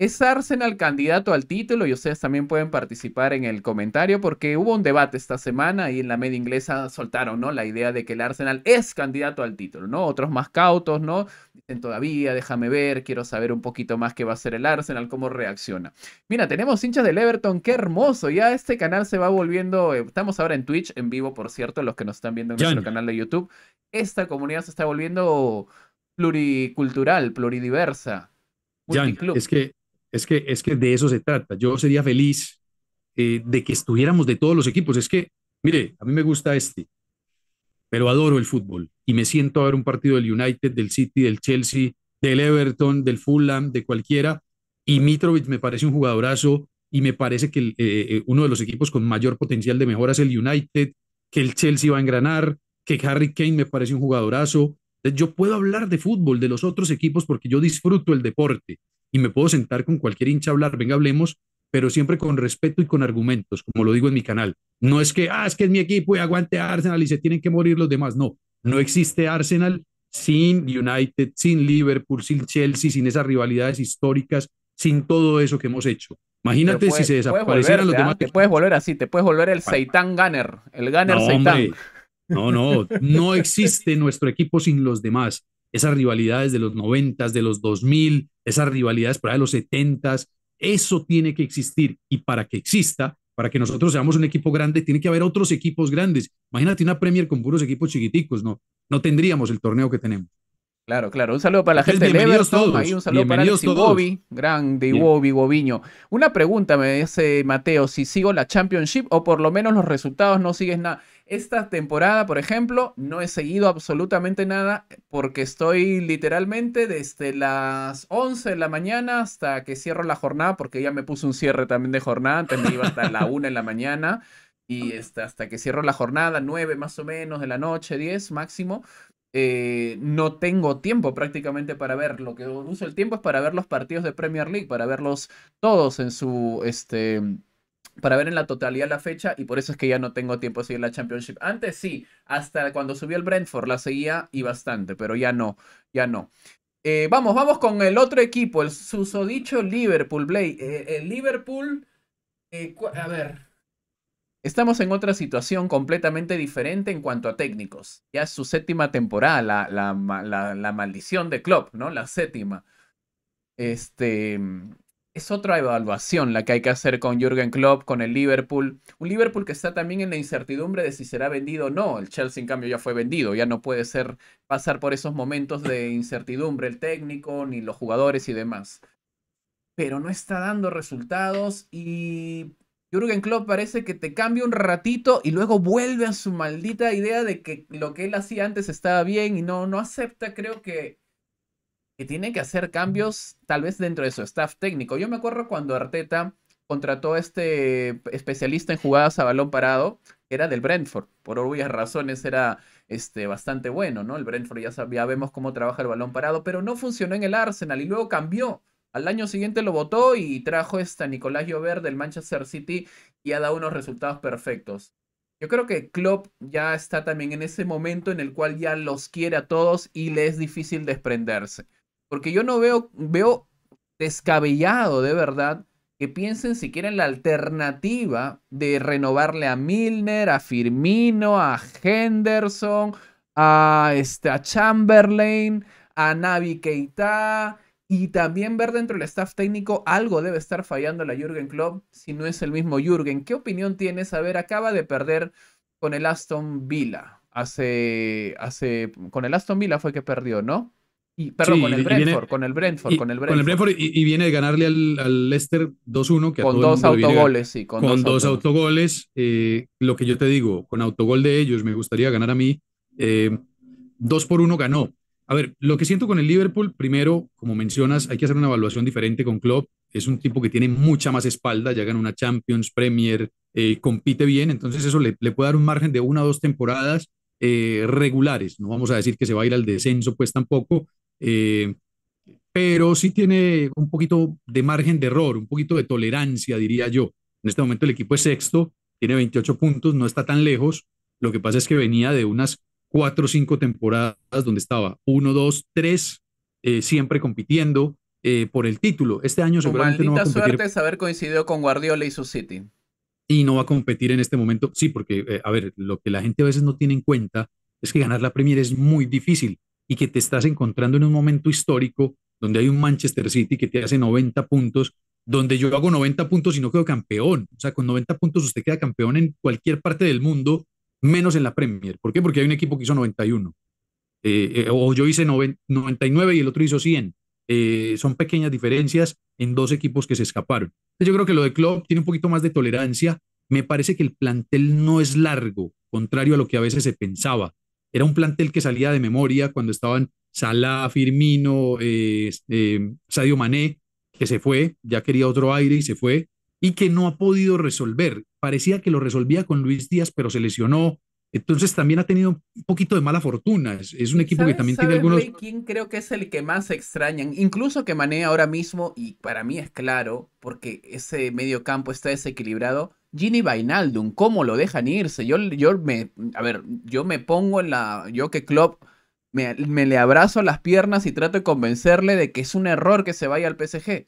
Speaker 1: ¿Es Arsenal candidato al título? Y ustedes también pueden participar en el comentario porque hubo un debate esta semana y en la media inglesa soltaron, ¿no? La idea de que el Arsenal es candidato al título, ¿no? Otros más cautos, ¿no? Dicen todavía, déjame ver, quiero saber un poquito más qué va a ser el Arsenal, cómo reacciona. Mira, tenemos hinchas del Everton, qué hermoso. Ya este canal se va volviendo, eh, estamos ahora en Twitch, en vivo, por cierto, los que nos están viendo en nuestro canal de YouTube. Esta comunidad se está volviendo pluricultural, pluridiversa.
Speaker 2: ya es que es que, es que de eso se trata. Yo sería feliz eh, de que estuviéramos de todos los equipos. Es que, mire, a mí me gusta este, pero adoro el fútbol y me siento a ver un partido del United, del City, del Chelsea, del Everton, del Fulham, de cualquiera. Y Mitrovic me parece un jugadorazo y me parece que eh, eh, uno de los equipos con mayor potencial de mejora es el United, que el Chelsea va a engranar, que Harry Kane me parece un jugadorazo. Yo puedo hablar de fútbol, de los otros equipos, porque yo disfruto el deporte y me puedo sentar con cualquier hincha a hablar, venga, hablemos, pero siempre con respeto y con argumentos, como lo digo en mi canal. No es que, ah, es que es mi equipo y aguante Arsenal y se tienen que morir los demás. No, no existe Arsenal sin United, sin Liverpool, sin Chelsea, sin esas rivalidades históricas, sin todo eso que hemos hecho. Imagínate si se desaparecieran los demás. Te puedes volver así, te puedes volver el Seitan Gunner, el Gunner no, No, no, no existe nuestro equipo sin los demás esas rivalidades de los 90, de los 2000, esas rivalidades para de los 70, eso tiene que existir y para que exista, para que nosotros seamos un equipo grande, tiene que haber otros equipos grandes. Imagínate una Premier con puros equipos chiquiticos, no, no tendríamos el torneo que tenemos.
Speaker 1: Claro, claro. Un saludo para la gente de Everton. un saludo para el todos. Bobby. Grande Bobby, Bobiño. Una pregunta me dice Mateo, si sigo la Championship o por lo menos los resultados no sigues nada. Esta temporada, por ejemplo, no he seguido absolutamente nada porque estoy literalmente desde las 11 de la mañana hasta que cierro la jornada, porque ya me puse un cierre también de jornada, antes me iba hasta la 1 de la mañana y hasta, este, hasta que cierro la jornada, 9 más o menos de la noche, 10 máximo eh, no tengo tiempo prácticamente para ver. Lo que uso el tiempo es para ver los partidos de Premier League, para verlos todos en su, este, para ver en la totalidad la fecha y por eso es que ya no tengo tiempo de seguir la Championship. Antes sí, hasta cuando subió el Brentford la seguía y bastante, pero ya no, ya no. Eh, vamos, vamos con el otro equipo, el susodicho Liverpool, Blake. Eh, el Liverpool, a ver, Estamos en otra situación completamente diferente en cuanto a técnicos. Ya es su séptima temporada, la, maldición de Klopp, ¿no? La séptima. Este, es otra evaluación la que hay que hacer con Jürgen Klopp, con el Liverpool. Un Liverpool que está también en la incertidumbre de si será vendido o no. El Chelsea, en cambio, ya fue vendido. Ya no puede ser pasar por esos momentos de incertidumbre el técnico, ni los jugadores y demás. Pero no está dando resultados y Jürgen Klopp parece que te cambia un ratito y luego vuelve a su maldita idea de que lo que él hacía antes estaba bien y no, no acepta, creo que, que tiene que hacer cambios tal vez dentro de su staff técnico. Yo me acuerdo cuando Arteta contrató a este especialista en jugadas a balón parado, era del Brentford, por obvias razones era este, bastante bueno, ¿no? El Brentford ya, sabía, vemos cómo trabaja el balón parado, pero no funcionó en el Arsenal y luego cambió. Al año siguiente lo votó y trajo hasta este Nicolás Llover del Manchester City y ha dado unos resultados perfectos. Yo creo que Klopp ya está también en ese momento en el cual ya los quiere a todos y le es difícil desprenderse. Porque yo no veo, veo descabellado de verdad que piensen siquiera en la alternativa de renovarle a Milner, a Firmino, a Henderson, a, este, a Chamberlain, a Navi Keita, y también ver dentro del staff técnico algo debe estar fallando la Jürgen Klopp si no es el mismo Jürgen. ¿Qué opinión tienes? A ver, acaba de perder con el Aston Villa. Hace, hace, con el Aston Villa fue que perdió, ¿no? Y, perdón, con, el Brentford, con el Brentford, y, con el Brentford,
Speaker 2: y, viene de ganarle al, al Leicester 2-1. con, dos autogoles, sí, con, con dos autogoles, eh, lo que yo te digo, con autogol de ellos, me gustaría ganar a mí. Eh, dos por uno ganó. A ver, lo que siento con el Liverpool, primero, como mencionas, hay que hacer una evaluación diferente con Klopp. Es un tipo que tiene mucha más espalda, ya gana una Champions, Premier, eh, compite bien, entonces eso le, puede dar un margen de una o dos temporadas eh, regulares. No vamos a decir que se va a ir al descenso, pues tampoco, eh, pero sí tiene un poquito de margen de error, un poquito de tolerancia, diría yo. En este momento el equipo es sexto, tiene 28 puntos, no está tan lejos. Lo que pasa es que venía de unas cuatro o cinco temporadas donde estaba uno, dos, tres, eh, siempre compitiendo eh, por el título. Este año seguramente no va a competir. suerte es
Speaker 1: haber coincidido con Guardiola y su City.
Speaker 2: Y no va a competir en este momento, sí, porque, eh, a ver, lo que la gente a veces no tiene en cuenta es que ganar la Premier es muy difícil y que te estás encontrando en un momento histórico donde hay un Manchester City que te hace 90 puntos, donde yo hago 90 puntos y no quedo campeón. O sea, con 90 puntos usted queda campeón en cualquier parte del mundo menos en la Premier. ¿Por qué? Porque hay un equipo que hizo 91. Eh, eh, o yo hice 99 y el otro hizo 100. Eh, son pequeñas diferencias en dos equipos que se escaparon. Yo creo que lo de Klopp tiene un poquito más de tolerancia. Me parece que el plantel no es largo, contrario a lo que a veces se pensaba. Era un plantel que salía de memoria cuando estaban Salah, Firmino, Sadio Mané, que se fue, ya quería otro aire y se fue y que no ha podido resolver. Parecía que lo resolvía con Luis Díaz, pero se lesionó. Entonces también ha tenido un poquito de mala fortuna. Es, un equipo que también tiene algunos...
Speaker 1: ¿Quién creo que es el que más extrañan? Incluso que maneja ahora mismo, y para mí es claro, porque ese medio campo está desequilibrado, Ginny Vainaldum, ¿cómo lo dejan irse? Yo, yo me, a ver, yo me pongo en la, yo que Klopp me, me, le abrazo las piernas y trato de convencerle de que es un error que se vaya al PSG.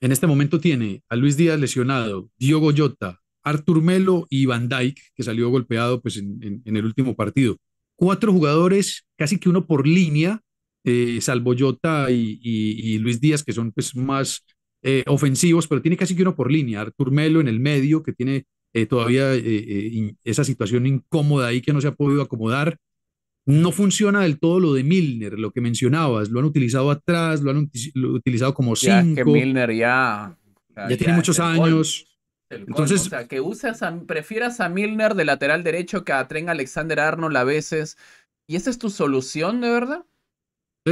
Speaker 2: En este momento tiene a Luis Díaz lesionado, Diogo Jota, Artur Melo y Van Dijk, que salió golpeado pues, en, el último partido. Cuatro jugadores, casi que uno por línea, eh, salvo Jota y, Luis Díaz, que son pues, más eh, ofensivos, pero tiene casi que uno por línea. Artur Melo en el medio, que tiene eh, todavía esa situación incómoda ahí que no se ha podido acomodar. No funciona del todo lo de Milner, lo que mencionabas. Lo han utilizado atrás, lo han utilizado como cinco. Es que Milner ya, ya, tiene muchos años. Entonces, o
Speaker 1: sea, que uses prefieras a Milner de lateral derecho que a Tren Alexander Arnold a veces. ¿Y esa es tu solución de verdad?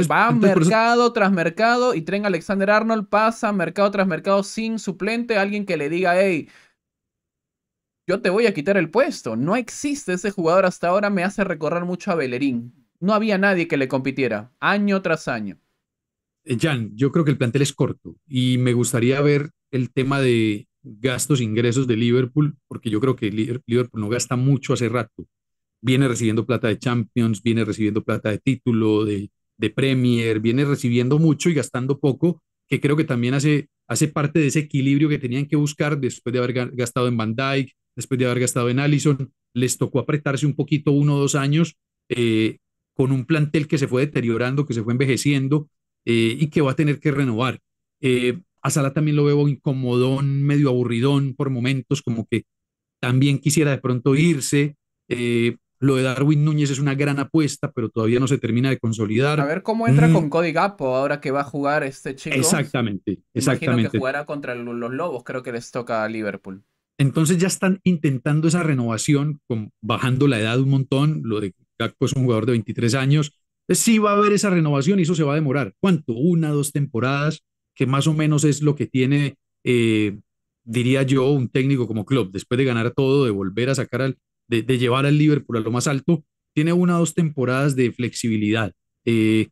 Speaker 1: Va mercado tras mercado y Tren Alexander Arnold pasa mercado tras mercado sin suplente, alguien que le diga, hey, yo te voy a quitar el puesto. No existe ese jugador hasta ahora, me hace recorrer mucho a Bellerín. No había nadie que le compitiera, año tras año.
Speaker 2: Eh, Jan, yo creo que el plantel es corto y me gustaría ver el tema de gastos, e ingresos de Liverpool, porque yo creo que Liverpool no gasta mucho hace rato. Viene recibiendo plata de Champions, viene recibiendo plata de título, de, Premier, viene recibiendo mucho y gastando poco, que creo que también hace, hace parte de ese equilibrio que tenían que buscar después de haber gastado en Van Dijk, después de haber gastado en Allison, les tocó apretarse un poquito uno o dos años eh, con un plantel que se fue deteriorando, que se fue envejeciendo eh, y que va a tener que renovar. Eh, a Sala también lo veo incomodón, medio aburridón por momentos, como que también quisiera de pronto irse. lo de Darwin Núñez es una gran apuesta, pero todavía no se termina de consolidar. A ver
Speaker 1: cómo entra con mm. Cody Gapo ahora que va a jugar este chico.
Speaker 2: Exactamente, exactamente. Imagino que jugará
Speaker 1: contra los Lobos, creo que les toca a Liverpool.
Speaker 2: Entonces ya están intentando esa renovación, bajando la edad un montón, lo de Gakpo es un jugador de 23 años, sí va a haber esa renovación y eso se va a demorar. ¿Cuánto? Una, dos temporadas, que más o menos es lo que tiene, eh, diría yo, un técnico como Klopp, después de ganar todo, de volver a sacar al, de, llevar al Liverpool a lo más alto, tiene una o dos temporadas de flexibilidad. Eh,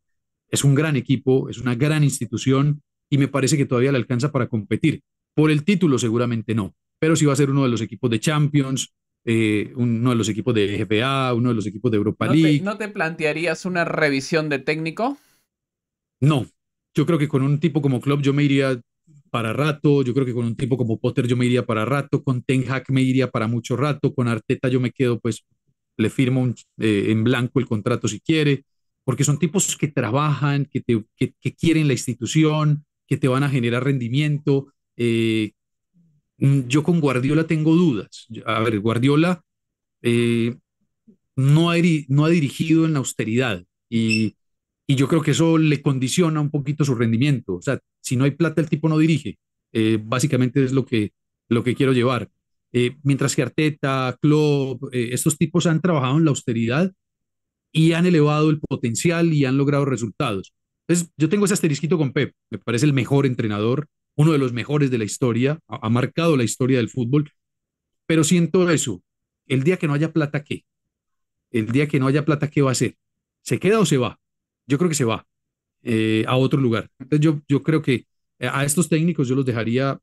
Speaker 2: es un gran equipo, es una gran institución y me parece que todavía le alcanza para competir. Por el título seguramente no, pero si va a ser uno de los equipos de Champions, eh, uno de los equipos de GPA, uno de los equipos de Europa League.
Speaker 1: ¿No te plantearías una revisión de técnico?
Speaker 2: No, yo creo que con un tipo como Klopp yo me iría para rato, yo creo que con un tipo como Potter yo me iría para rato, con Ten Hag me iría para mucho rato, con Arteta yo me quedo pues le firmo eh, en blanco el contrato si quiere, porque son tipos que trabajan, que, quieren la institución, que te van a generar rendimiento, eh, Mm, yo con Guardiola tengo dudas. A ver, Guardiola eh, no, ha, dirigido en la austeridad y, yo creo que eso le condiciona un poquito su rendimiento. O sea, si no hay plata, el tipo no dirige. Eh, básicamente es lo que, lo que quiero llevar. Eh, mientras que Arteta, Klopp, estos tipos han trabajado en la austeridad y han elevado el potencial y han logrado resultados. Entonces, yo tengo ese asterisquito con Pep. Me parece el mejor entrenador uno de los mejores de la historia, ha, marcado la historia del fútbol, pero siento eso. El día que no haya plata, ¿qué? El día que no haya plata, ¿qué va a hacer? ¿Se queda o se va? Yo creo que se va eh, a otro lugar. Entonces yo, yo creo que a estos técnicos yo los dejaría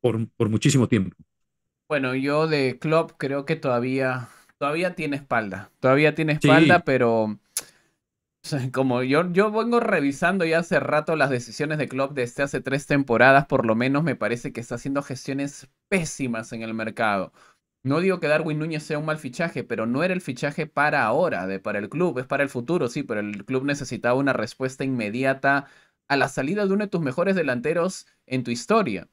Speaker 2: por, por muchísimo tiempo.
Speaker 1: Bueno, yo de club creo que todavía, todavía tiene espalda.
Speaker 2: Todavía tiene espalda,
Speaker 1: pero (laughs) Como yo, vengo revisando ya hace rato las decisiones de Klopp desde hace tres temporadas, por lo menos me parece que está haciendo gestiones pésimas en el mercado. No digo que Darwin Núñez sea un mal fichaje, pero no era el fichaje para ahora, de, para el club, es para el futuro, sí, pero el club necesitaba una respuesta inmediata a la salida de uno de tus mejores delanteros en tu historia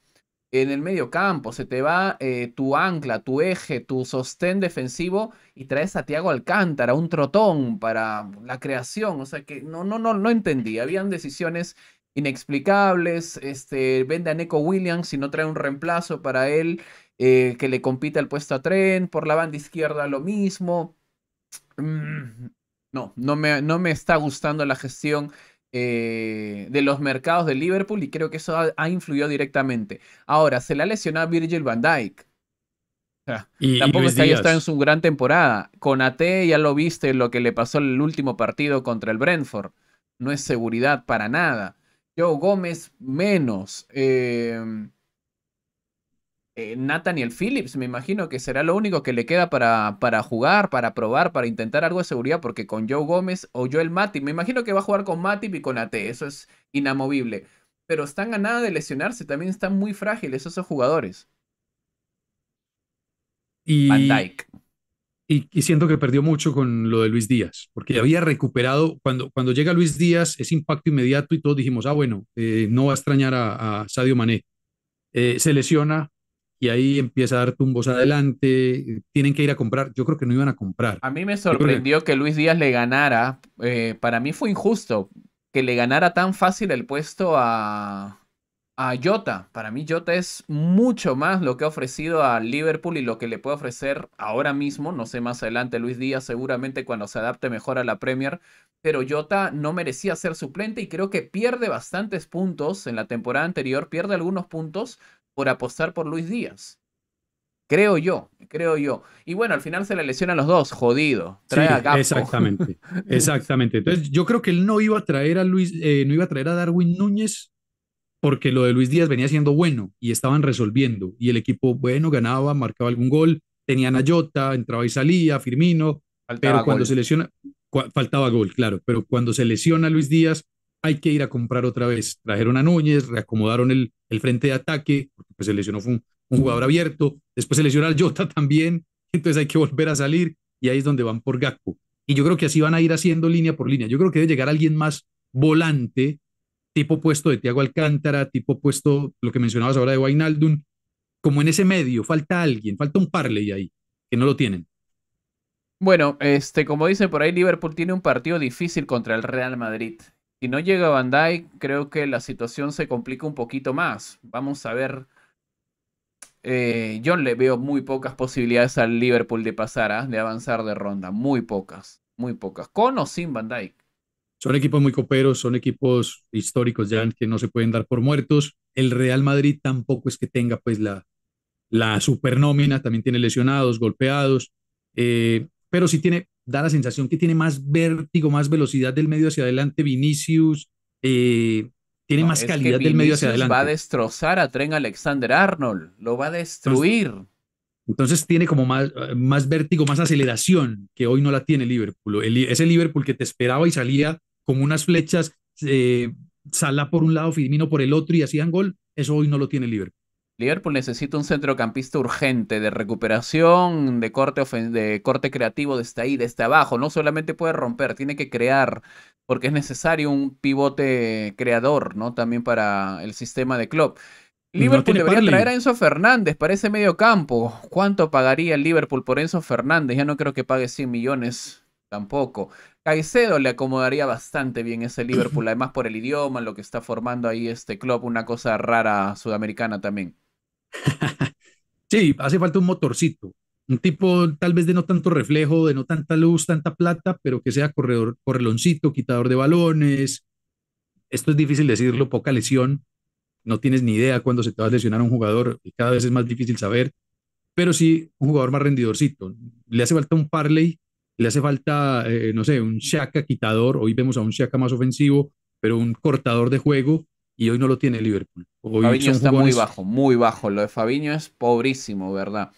Speaker 1: en el medio campo, se te va eh, tu ancla, tu eje, tu sostén defensivo y traes a Tiago Alcántara, un trotón para la creación. O sea que no, no, no, no entendí. Habían decisiones inexplicables. Este, vende a Neko Williams y no trae un reemplazo para él eh, que le compita el puesto a tren. Por la banda izquierda lo mismo. Mm, no, no me, no me está gustando la gestión eh, de los mercados de Liverpool y creo que eso ha, influido directamente. Ahora, se le ha lesionado a Virgil van Dijk. tampoco está en su gran temporada. Con AT ya lo viste lo que le pasó en el último partido contra el Brentford. No es seguridad para nada. Joe Gómez menos. Eh, eh, Nathaniel Phillips, me imagino que será lo único que le queda para, para jugar, para probar, para intentar algo de seguridad, porque con Joe Gómez o Joel Mati, me imagino que va a jugar con Mati y con AT, eso es inamovible. Pero están a nada de lesionarse, también están muy frágiles esos jugadores.
Speaker 2: Y... Van Y, siento que perdió mucho con lo de Luis Díaz, porque había recuperado, cuando, cuando llega Luis Díaz, ese impacto inmediato y todos dijimos, ah, bueno, eh, no va a extrañar a, Sadio Mané. Eh, se lesiona, y ahí empieza a dar tumbos adelante, tienen que ir a comprar, yo creo que no iban a comprar.
Speaker 1: A mí me sorprendió que... Luis Díaz le ganara, eh, para mí fue injusto que le ganara tan fácil el puesto a, a Jota. Para mí Jota es mucho más lo que ha ofrecido a Liverpool y lo que le puede ofrecer ahora mismo, no sé más adelante Luis Díaz seguramente cuando se adapte mejor a la Premier, pero Jota no merecía ser suplente y creo que pierde bastantes puntos en la temporada anterior, pierde algunos puntos por apostar por Luis Díaz. Creo
Speaker 2: yo, creo yo. Y bueno, al final se le lesiona a
Speaker 1: los dos, jodido. Trae a Exactamente,
Speaker 2: (laughs) exactamente. Entonces, yo creo que él no iba a traer a Luis, eh, no iba a traer a Darwin Núñez porque lo de Luis Díaz venía siendo bueno y estaban resolviendo. Y el equipo, bueno, ganaba, marcaba algún gol, tenía a entraba y salía, Firmino, pero cuando se lesiona, faltaba gol, claro, pero cuando se lesiona Luis Díaz, hay que ir a comprar otra vez. Trajeron a Núñez, reacomodaron el, el frente de ataque, porque pues se lesionó un, jugador abierto, después se lesionó al Jota (laughs) también, entonces hay que volver a salir y ahí es donde van por Gakpo. Y yo creo que así van a ir haciendo línea por línea. Yo creo que debe llegar alguien más volante, tipo puesto de Tiago Alcántara, tipo puesto, lo que mencionabas ahora de Wijnaldum, como en ese medio, falta alguien, falta un parley ahí, que no lo tienen. Bueno, este, como dice por ahí, Liverpool
Speaker 1: tiene un partido difícil contra el Real Madrid. Si no llega Van Dijk, creo que la situación se complica un poquito más. Vamos a ver. Eh, yo le veo muy pocas posibilidades al Liverpool de pasar, ¿ah? de avanzar de ronda. Muy pocas, muy pocas.
Speaker 2: Con o sin Van Son equipos muy coperos, son equipos históricos ya que no se pueden dar por muertos. El Real Madrid tampoco es que tenga pues la, la supernómina, también tiene lesionados, golpeados. Eh, pero sí tiene, da la sensación que tiene más vértigo, más velocidad del medio hacia adelante. Vinicius eh, tiene más calidad del medio hacia adelante. Va a
Speaker 1: destrozar a Tren Alexander Arnold, lo va a destruir.
Speaker 2: Entonces, tiene como más, más vértigo, más aceleración que hoy no la tiene Liverpool. El, ese Liverpool que te esperaba y salía como unas flechas, eh, Sala por un lado, Firmino por el otro y hacían gol, eso hoy no lo tiene Liverpool. Liverpool necesita un centrocampista urgente de
Speaker 1: recuperación, de corte, de corte creativo desde ahí, desde este abajo. No solamente puede romper, tiene que crear, porque es necesario un pivote creador, ¿no? También para el sistema de club. Liverpool debería traer a Enzo Fernández para ese medio campo. ¿Cuánto pagaría el Liverpool por Enzo Fernández? Ya no creo que pague 100 millones tampoco. Caicedo le acomodaría bastante bien ese Liverpool, (clears throat) además por el idioma, lo que está formando ahí este club, una cosa rara sudamericana también.
Speaker 2: (laughs) sí, hace falta un motorcito, un tipo tal vez de no tanto reflejo, de no tanta luz, tanta plata, pero que sea corredor, correloncito, quitador de balones. Esto es difícil decirlo, poca lesión. No tienes ni idea cuándo se te va a lesionar un jugador cada vez es más difícil saber, pero sí un jugador más rendidorcito. Le hace falta un parley, le hace falta, eh, no sé, un Shaka quitador. Hoy vemos a un Shaka más ofensivo, pero un cortador de juego y hoy no lo tiene Liverpool. está muy bajo,
Speaker 1: muy bajo. Lo de Fabinho es pobrísimo, ¿verdad?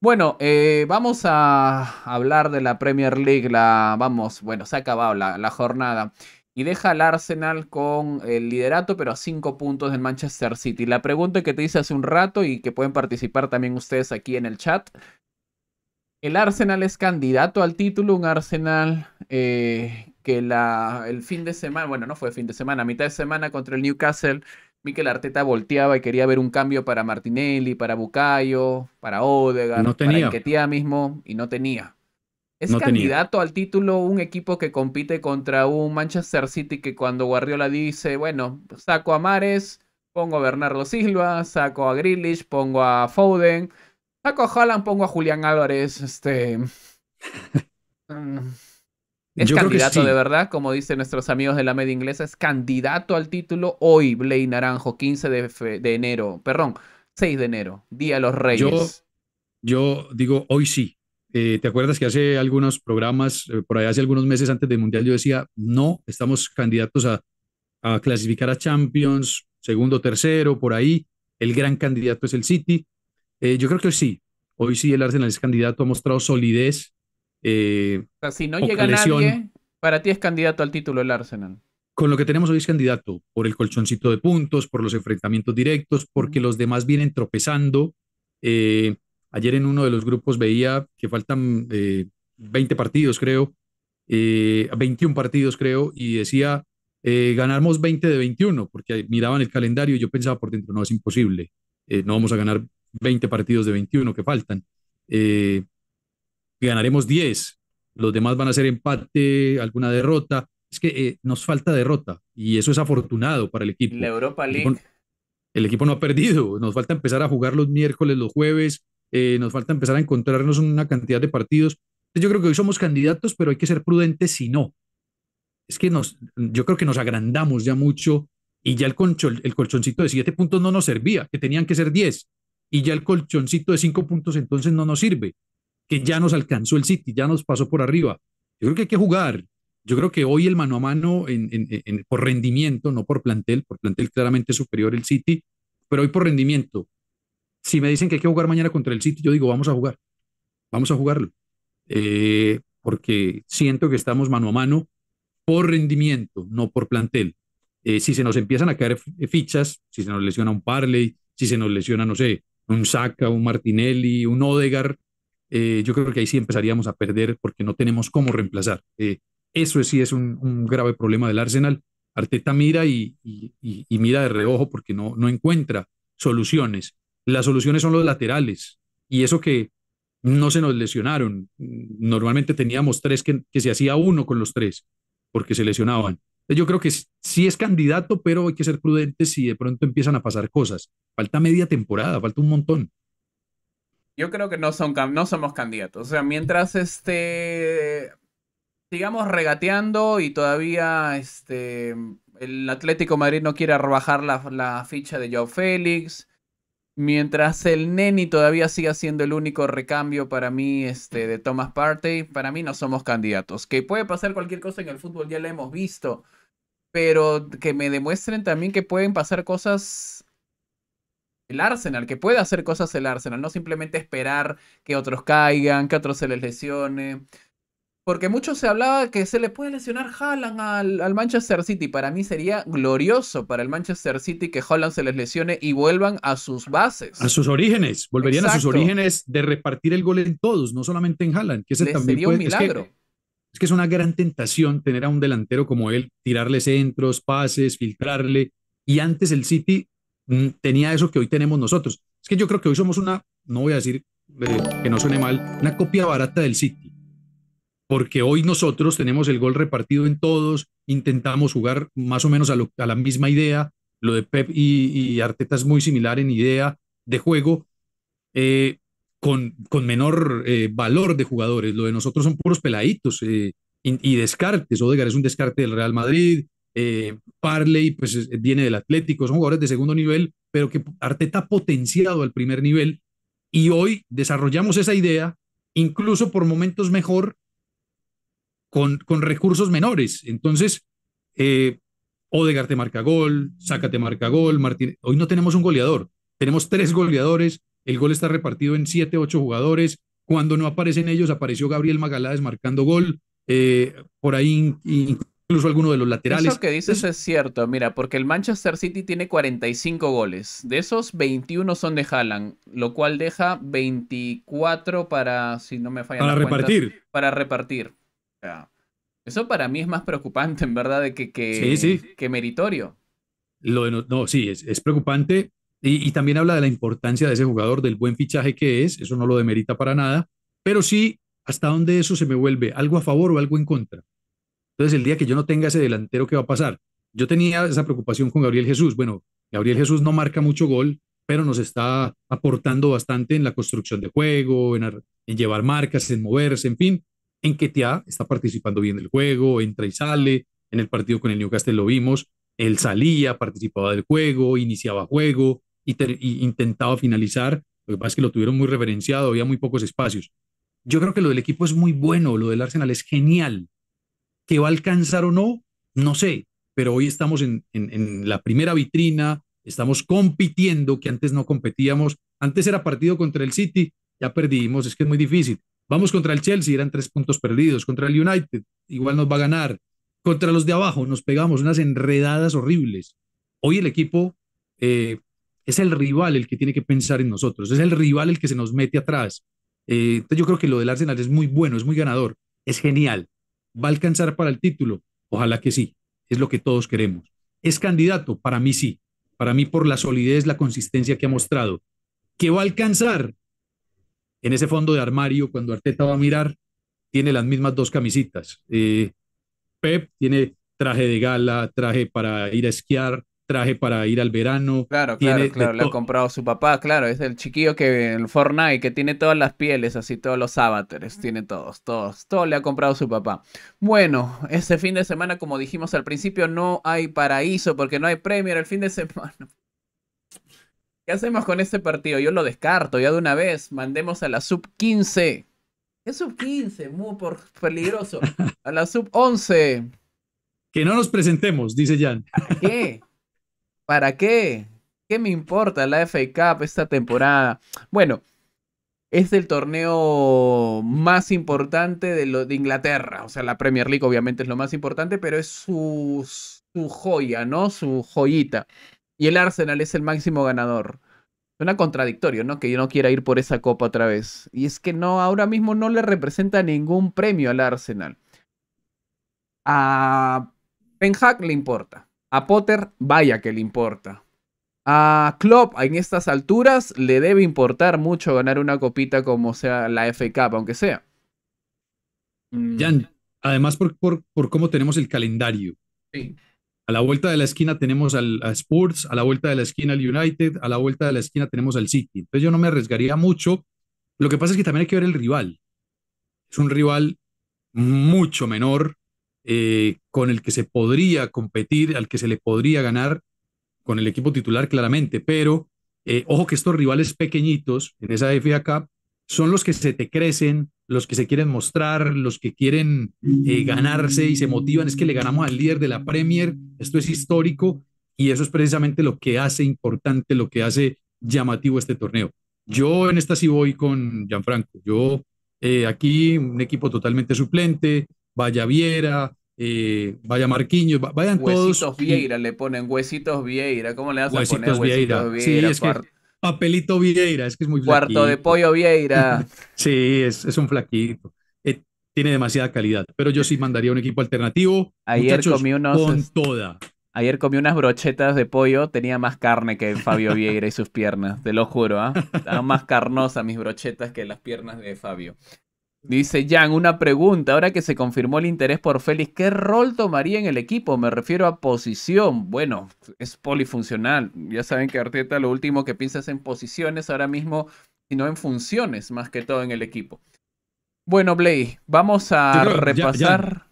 Speaker 1: Bueno, eh, vamos a hablar de la Premier League. vamos, bueno, se ha acabado la, jornada. Y deja al Arsenal con el liderato, pero a cinco puntos del Manchester City. La pregunta que te hice hace un rato y que pueden participar también ustedes aquí en el chat. ¿El Arsenal es candidato al título? ¿Un Arsenal eh, que la, el fin de semana, bueno, no fue fin de semana, mitad de semana contra el Newcastle, Mikel Arteta volteaba y quería ver un cambio para Martinelli, para Bucayo, para Odegaard, no tenía. mismo, y no tenía. Es candidato al título un equipo que compite contra un Manchester City que cuando Guardiola dice, bueno, saco a Mares, pongo a Bernardo Silva, saco a Grealish, pongo a Foden, saco a Haaland, pongo a Julián Álvarez, este... (laughs) Mm,
Speaker 2: es candidato de
Speaker 1: verdad, como dicen nuestros amigos de la media inglesa, es candidato al título hoy, Blay Naranjo, 15 de, enero, perdón, 6 de enero, Día de los Reyes.
Speaker 2: Yo, digo hoy sí. Eh, ¿Te acuerdas que hace algunos programas, eh, por ahí hace algunos meses antes del Mundial, yo decía, no, estamos candidatos a, clasificar a Champions, segundo, tercero, por ahí. El gran candidato es el City. Eh, yo creo que hoy sí, hoy sí el Arsenal es candidato, ha mostrado solidez, eh,
Speaker 1: si no llega nadie,
Speaker 2: para ti es candidato al título el Arsenal. Con lo que tenemos hoy es candidato por el colchoncito de puntos, por los enfrentamientos directos, porque los demás vienen tropezando. Eh, ayer en uno de los grupos veía que faltan 20 eh, partidos, creo, 21 partidos, creo, y decía ganamos 20 de 21, porque miraban el calendario y yo pensaba por dentro, no, es imposible, no vamos a ganar 20 partidos de 21 que faltan ganaremos 10, los demás van a ser empate, alguna derrota. Es que eh, nos falta derrota y eso es afortunado para el equipo. La Europa League. El equipo, no ha perdido, nos falta empezar a jugar los miércoles, los jueves, eh, nos falta empezar a encontrarnos una cantidad de partidos. Yo creo que hoy somos candidatos, pero hay que ser prudentes si no. Es que nos, yo creo que nos agrandamos ya mucho y ya el, el colchoncito de siete puntos no nos servía, que tenían que ser 10 y ya el colchoncito de cinco puntos entonces no nos sirve que ya nos alcanzó el City, ya nos pasó por arriba. Yo creo que hay que jugar. Yo creo que hoy el mano a mano por rendimiento, no por plantel, por plantel claramente superior el City, pero hoy por rendimiento. Si me dicen que hay que jugar mañana contra el City, yo digo, vamos a jugar, vamos a jugarlo. Eh, porque siento que estamos mano a mano por rendimiento, no por plantel. Eh, si se nos empiezan a caer eh, fichas, si se nos lesiona un Parley, si se nos lesiona, no sé, un Saca, un Martinelli, un Odegar, eh, yo creo que ahí sí empezaríamos a perder porque no tenemos cómo reemplazar. Eh, eso sí es un, grave problema del Arsenal. Arteta mira y, mira de reojo porque no, no encuentra soluciones. Las soluciones son los laterales y eso que no se nos lesionaron. Normalmente teníamos tres que, que se hacía uno con los tres porque se lesionaban. Yo creo que sí es candidato, pero hay que ser prudentes si de pronto empiezan a pasar cosas. Falta media temporada, falta un montón.
Speaker 1: Yo creo que no, son, no somos candidatos. O sea, mientras este, sigamos regateando y todavía este, el Atlético Madrid no quiera rebajar la, ficha de Joe Félix, mientras el Neni todavía siga siendo el único recambio para mí este, de Thomas Partey, para mí no somos candidatos. Que puede pasar cualquier cosa en el fútbol, ya la hemos visto. Pero que me demuestren también que pueden pasar cosas el Arsenal, que puede hacer cosas el Arsenal, no simplemente esperar que otros caigan, que otros se les lesione. Porque mucho se hablaba que se le puede lesionar Haaland al, Manchester City. Para mí sería glorioso para el Manchester City que Haaland se les lesione y vuelvan a sus bases.
Speaker 2: A sus orígenes. Volverían a sus orígenes de repartir el gol en todos, no solamente en Haaland. Que también sería un milagro. es que es una gran tentación tener a un delantero como él, tirarle centros, pases, filtrarle. Y antes el City Mm, tenía eso que hoy tenemos nosotros. Es que yo creo que hoy somos una, no voy a decir eh, que no suene mal, una copia barata del City. Porque hoy nosotros tenemos el gol repartido en todos, intentamos jugar más o menos a, la misma idea. Lo de Pep y, Arteta es muy similar en idea de juego, eh, con, con, menor eh, valor de jugadores. Lo de nosotros son puros peladitos y, y descartes. Odegar es un descarte del Real Madrid, eh, Parley, pues viene del Atlético, son jugadores de segundo nivel, pero que Arteta ha potenciado al primer nivel y hoy desarrollamos esa idea, incluso por momentos mejor, con, con recursos menores. Entonces, eh, Odegar te marca gol, Sácate marca gol, Martín. Hoy no tenemos un goleador, tenemos tres goleadores, el gol está repartido en siete, ocho jugadores. Cuando no aparecen ellos, apareció Gabriel Magaláes marcando gol. Eh, por ahí incluso alguno de los laterales. Eso que
Speaker 1: dices es cierto, mira, porque el Manchester City tiene 45 goles. De esos, 21 son de Haaland, lo cual deja 24 para, si no me falla. Para repartir. para repartir. eso para mí es más preocupante, en verdad, de que, que, meritorio.
Speaker 2: no, sí, es, preocupante. Y, y también habla de la importancia de ese jugador, del buen fichaje que es. Eso no lo demerita para nada. Pero sí, ¿hasta dónde eso se me vuelve? ¿Algo a favor o algo en contra? Entonces, el día que yo no tenga ese delantero, ¿qué va a pasar? Yo tenía esa preocupación con Gabriel Jesús. Bueno, Gabriel Jesús no marca mucho gol, pero nos está aportando bastante en la construcción de juego, en, llevar marcas, en moverse, en fin. En Ketia está participando bien del juego, entra y sale. En el partido con el Newcastle lo vimos. Él salía, participaba del juego, iniciaba juego y, intentaba finalizar. Lo que pasa es que lo tuvieron muy referenciado, había muy pocos espacios. Yo creo que lo del equipo es muy bueno, lo del Arsenal es genial que va a alcanzar o no, no sé, pero hoy estamos en, la primera vitrina, estamos compitiendo, que antes no competíamos, antes era partido contra el City, ya perdimos, es que es muy difícil. Vamos contra el Chelsea, eran tres puntos perdidos, contra el United, igual nos va a ganar, contra los de abajo nos pegamos unas enredadas horribles. Hoy el equipo eh, es el rival el que tiene que pensar en nosotros, es el rival el que se nos mete atrás. Eh, entonces yo creo que lo del Arsenal es muy bueno, es muy ganador, es genial. ¿Va a alcanzar para el título? Ojalá que sí. Es lo que todos queremos. ¿Es candidato? Para mí sí. Para mí por la solidez, la consistencia que ha mostrado. ¿Qué va a alcanzar? En ese fondo de armario, cuando Arteta va a mirar, tiene las mismas dos camisitas. Eh, Pep tiene traje de gala, traje para ir a esquiar, traje para ir al verano. Claro, claro, claro, le ha
Speaker 1: comprado su papá, claro, es el chiquillo que en Fortnite, que tiene todas las pieles, así todos los avatares, tiene todos, todos, todo le ha comprado su papá. Bueno, ese fin de semana, como dijimos al principio, no hay paraíso porque no hay Premier el fin de semana. (laughs) ¿Qué hacemos con este partido? Yo lo descarto ya de una vez, mandemos a la sub 15. Es sub 15, muy peligroso. A la sub 11.
Speaker 2: Que no nos presentemos, dice Jan.
Speaker 1: qué? ¿Para qué? ¿Qué me importa la FA Cup esta temporada? Bueno, es el torneo más importante de, Inglaterra. O sea, la Premier League obviamente es lo más importante, pero es su, joya, ¿no? Su joyita. Y el Arsenal es el máximo ganador. Suena contradictorio, ¿no? Que yo no quiera ir por esa copa otra vez. Y es que no, ahora mismo no le representa ningún premio al Arsenal. A Ben le importa. A Potter, vaya que le importa. A Klopp en estas alturas le debe importar mucho ganar una copita como
Speaker 2: sea la FK, aunque sea. Mm. Jan, además por, por, cómo tenemos el calendario. A la vuelta de la esquina tenemos al Sports, Spurs, a la vuelta de la esquina al United, a la vuelta de la esquina tenemos al City. Entonces yo no me arriesgaría mucho. Lo que pasa es que también hay que ver el rival. Es un rival mucho menor eh, con el que se podría competir, al que se le podría ganar con el equipo titular claramente, pero eh, ojo que estos rivales pequeñitos en esa FA Cup son los que se te crecen, los que se quieren mostrar, los que quieren eh, ganarse y se motivan. Es que le ganamos al líder de la Premier, esto es histórico y eso es precisamente lo que hace importante, lo que hace llamativo este torneo. Yo en esta sí voy con Gianfranco. Yo aquí un equipo totalmente suplente, vaya Viera, eh, vaya marquiño vayan huesitos Vieira, le ponen huesitos Vieira, ¿cómo le hacen. a poner huesitos Vieira? es papelito Vieira, es que es muy Cuarto de pollo Vieira. (laughs) sí, es, es, un flaquito. Eh, tiene demasiada calidad, pero yo sí mandaría un equipo alternativo. Ayer comí toda. Ayer comí unas brochetas de pollo, tenía más carne
Speaker 1: que Fabio Vieira y sus piernas, te lo juro, ¿ah? más carnosas mis brochetas que las piernas de Fabio. Dice Jan, una pregunta. Ahora que se confirmó el interés por Félix, ¿qué rol tomaría en el equipo? Me refiero a posición. Bueno, es polifuncional. Ya saben que Arteta lo último que piensa es en posiciones ahora mismo, sino en funciones más que todo en el equipo. Bueno, Blaze vamos a repasar.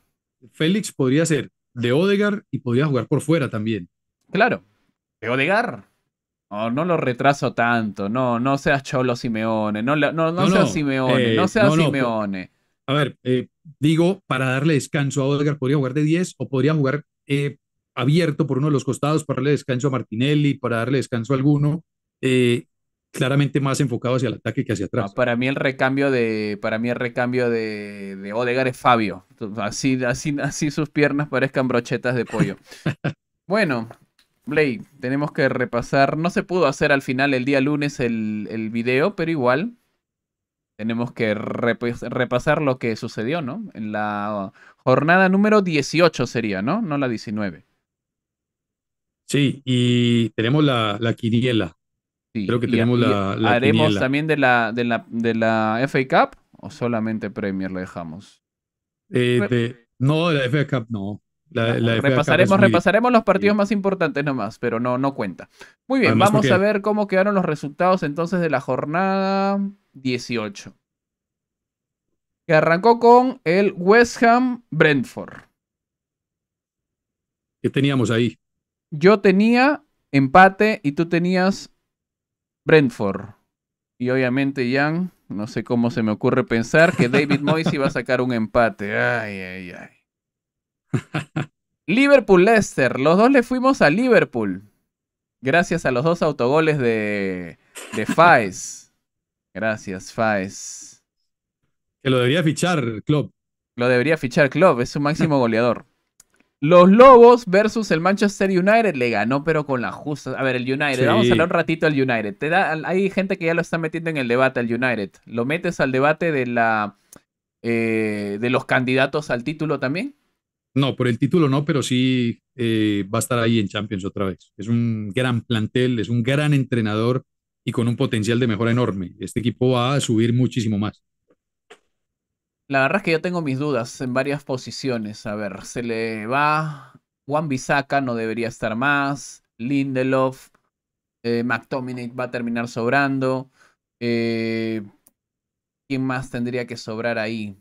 Speaker 1: Félix podría ser de Odegar y podría jugar por fuera también. Claro, de Odegar. No, no lo retraso tanto. No, no seas Cholo Simeone. No, no, seas Simeone. Eh, no seas Simeone.
Speaker 2: A ver, eh, digo, para darle descanso a Odegar, podría jugar de 10 o podría jugar eh, abierto por uno de los costados para darle descanso a Martinelli, para darle descanso a alguno. claramente más enfocado hacia el ataque que hacia atrás. para mí el recambio
Speaker 1: de, para mí el recambio de, de es Fabio. Así, así, así sus piernas parezcan brochetas de pollo. (laughs) Bueno, Blake, tenemos que repasar. No se pudo hacer al final el día lunes el, el video, pero igual tenemos que repasar lo que sucedió, ¿no? En la jornada número 18 sería, ¿no? No la 19.
Speaker 2: Sí, y tenemos la, la quiniela. Sí, Creo que tenemos la, la, ¿Haremos también
Speaker 1: de la, de, la, de FA Cup o solamente Premier lo dejamos?
Speaker 2: Eh, no, de la FA Cup
Speaker 1: no repasaremos, repasaremos los partidos más importantes nomás, pero no, no cuenta. Muy bien, vamos a ver cómo quedaron los resultados entonces de la jornada 18. Que arrancó con el West Ham Brentford. ¿Qué teníamos ahí? Yo tenía empate y tú tenías Brentford. Y obviamente, Jan, no sé cómo se me ocurre pensar que David Moyes iba a sacar un empate. Ay, ay, ay. Liverpool-Leicester. Los dos le fuimos a Liverpool. Gracias a los dos autogoles de, de Faes. Gracias, Faes. Que lo debería fichar Klopp. Lo debería fichar Club, es su máximo goleador. Los Lobos versus el Manchester United le ganó, pero con la justa. A ver, el United, vamos a hablar un ratito al United. Te da, hay gente que ya lo está metiendo en el debate al United. ¿Lo metes al debate de la eh, de los candidatos al título también?
Speaker 2: No, por el título no, pero sí eh, va a estar ahí en Champions otra vez. Es un gran plantel, es un gran entrenador y con un potencial de mejora enorme. Este equipo va a subir muchísimo más.
Speaker 1: La verdad es que yo tengo mis dudas en varias posiciones. A ver, se le va Juan Bisaca, no debería estar más. Lindelof, eh, va a terminar sobrando. Eh, ¿Quién más tendría que sobrar ahí?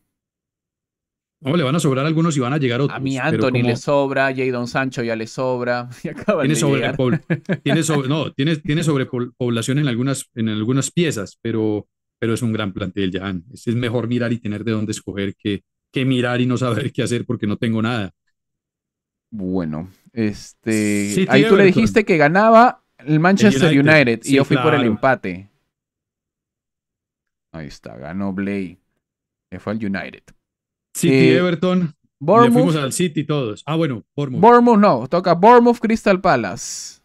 Speaker 2: No, le van a sobrar algunos y van a llegar otros. A mí Anthony le
Speaker 1: sobra, Jadon Sancho ya le sobra. (laughs) (laughs)
Speaker 2: Tiene, sobrepoblación en algunas, en algunas piezas, pero, pero es un gran plantel, ya. Es, mejor mirar y tener de dónde escoger que, que mirar y no saber qué hacer porque no tengo nada. Bueno, este. ahí tú le dijiste
Speaker 1: que ganaba el Manchester United, y yo fui por el empate. Ahí está, ganó
Speaker 2: Blay. Le fue al United. City eh, Everton. fuimos al City todos. Ah, bueno, Bournemouth. Bournemouth
Speaker 1: no, toca Bournemouth Crystal Palace.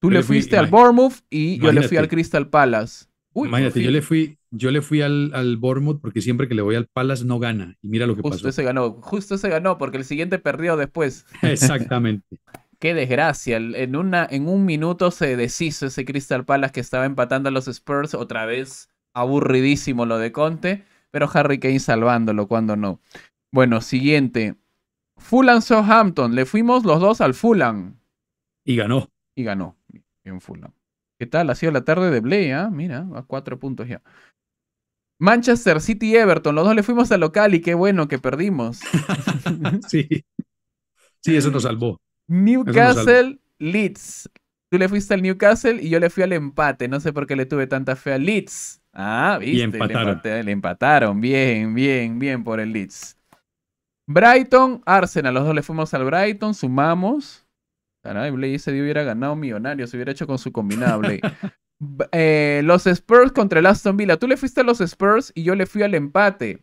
Speaker 2: Tú le fuiste al Bournemouth y yo le fui al
Speaker 1: Crystal Palace. imagínate, yo le
Speaker 2: fui, yo le fui al, al Bournemouth porque siempre que le voy al Palace no gana. Y mira lo que pasó. Justo se ganó,
Speaker 1: justo se ganó porque el siguiente perdió después.
Speaker 2: (laughs) (laughs) Exactamente.
Speaker 1: Qué desgracia. En, una, en un minuto se deshizo ese Crystal Palace que estaba empatando a los Spurs otra vez.
Speaker 2: Aburridísimo
Speaker 1: lo de Conte pero Harry Kane salvándolo cuando no. Bueno, siguiente. Fulham Southampton. Le fuimos los dos al Fulham. Y ganó. Y ganó. en Fulham. ¿Qué tal? Ha sido la tarde de Blay, ¿eh? Mira, a cuatro puntos ya. Manchester City Everton. Los dos le fuimos al local y qué bueno que perdimos. (laughs)
Speaker 2: sí. Sí, eso nos salvó. Newcastle,
Speaker 1: Leeds. Tú le fuiste al Newcastle y yo le fui al empate. No sé por qué le tuve tanta fe a Leeds. Ah, viste. Le, empataron. Bien, bien, bien por el Leeds. Brighton, Arsenal. Los dos le fuimos al Brighton, sumamos. Caray, ese se hubiera ganado millonario, se hubiera hecho con su combinable. (laughs) Eh, los Spurs contra el Aston Villa. Tú le fuiste a los Spurs y yo le fui al empate.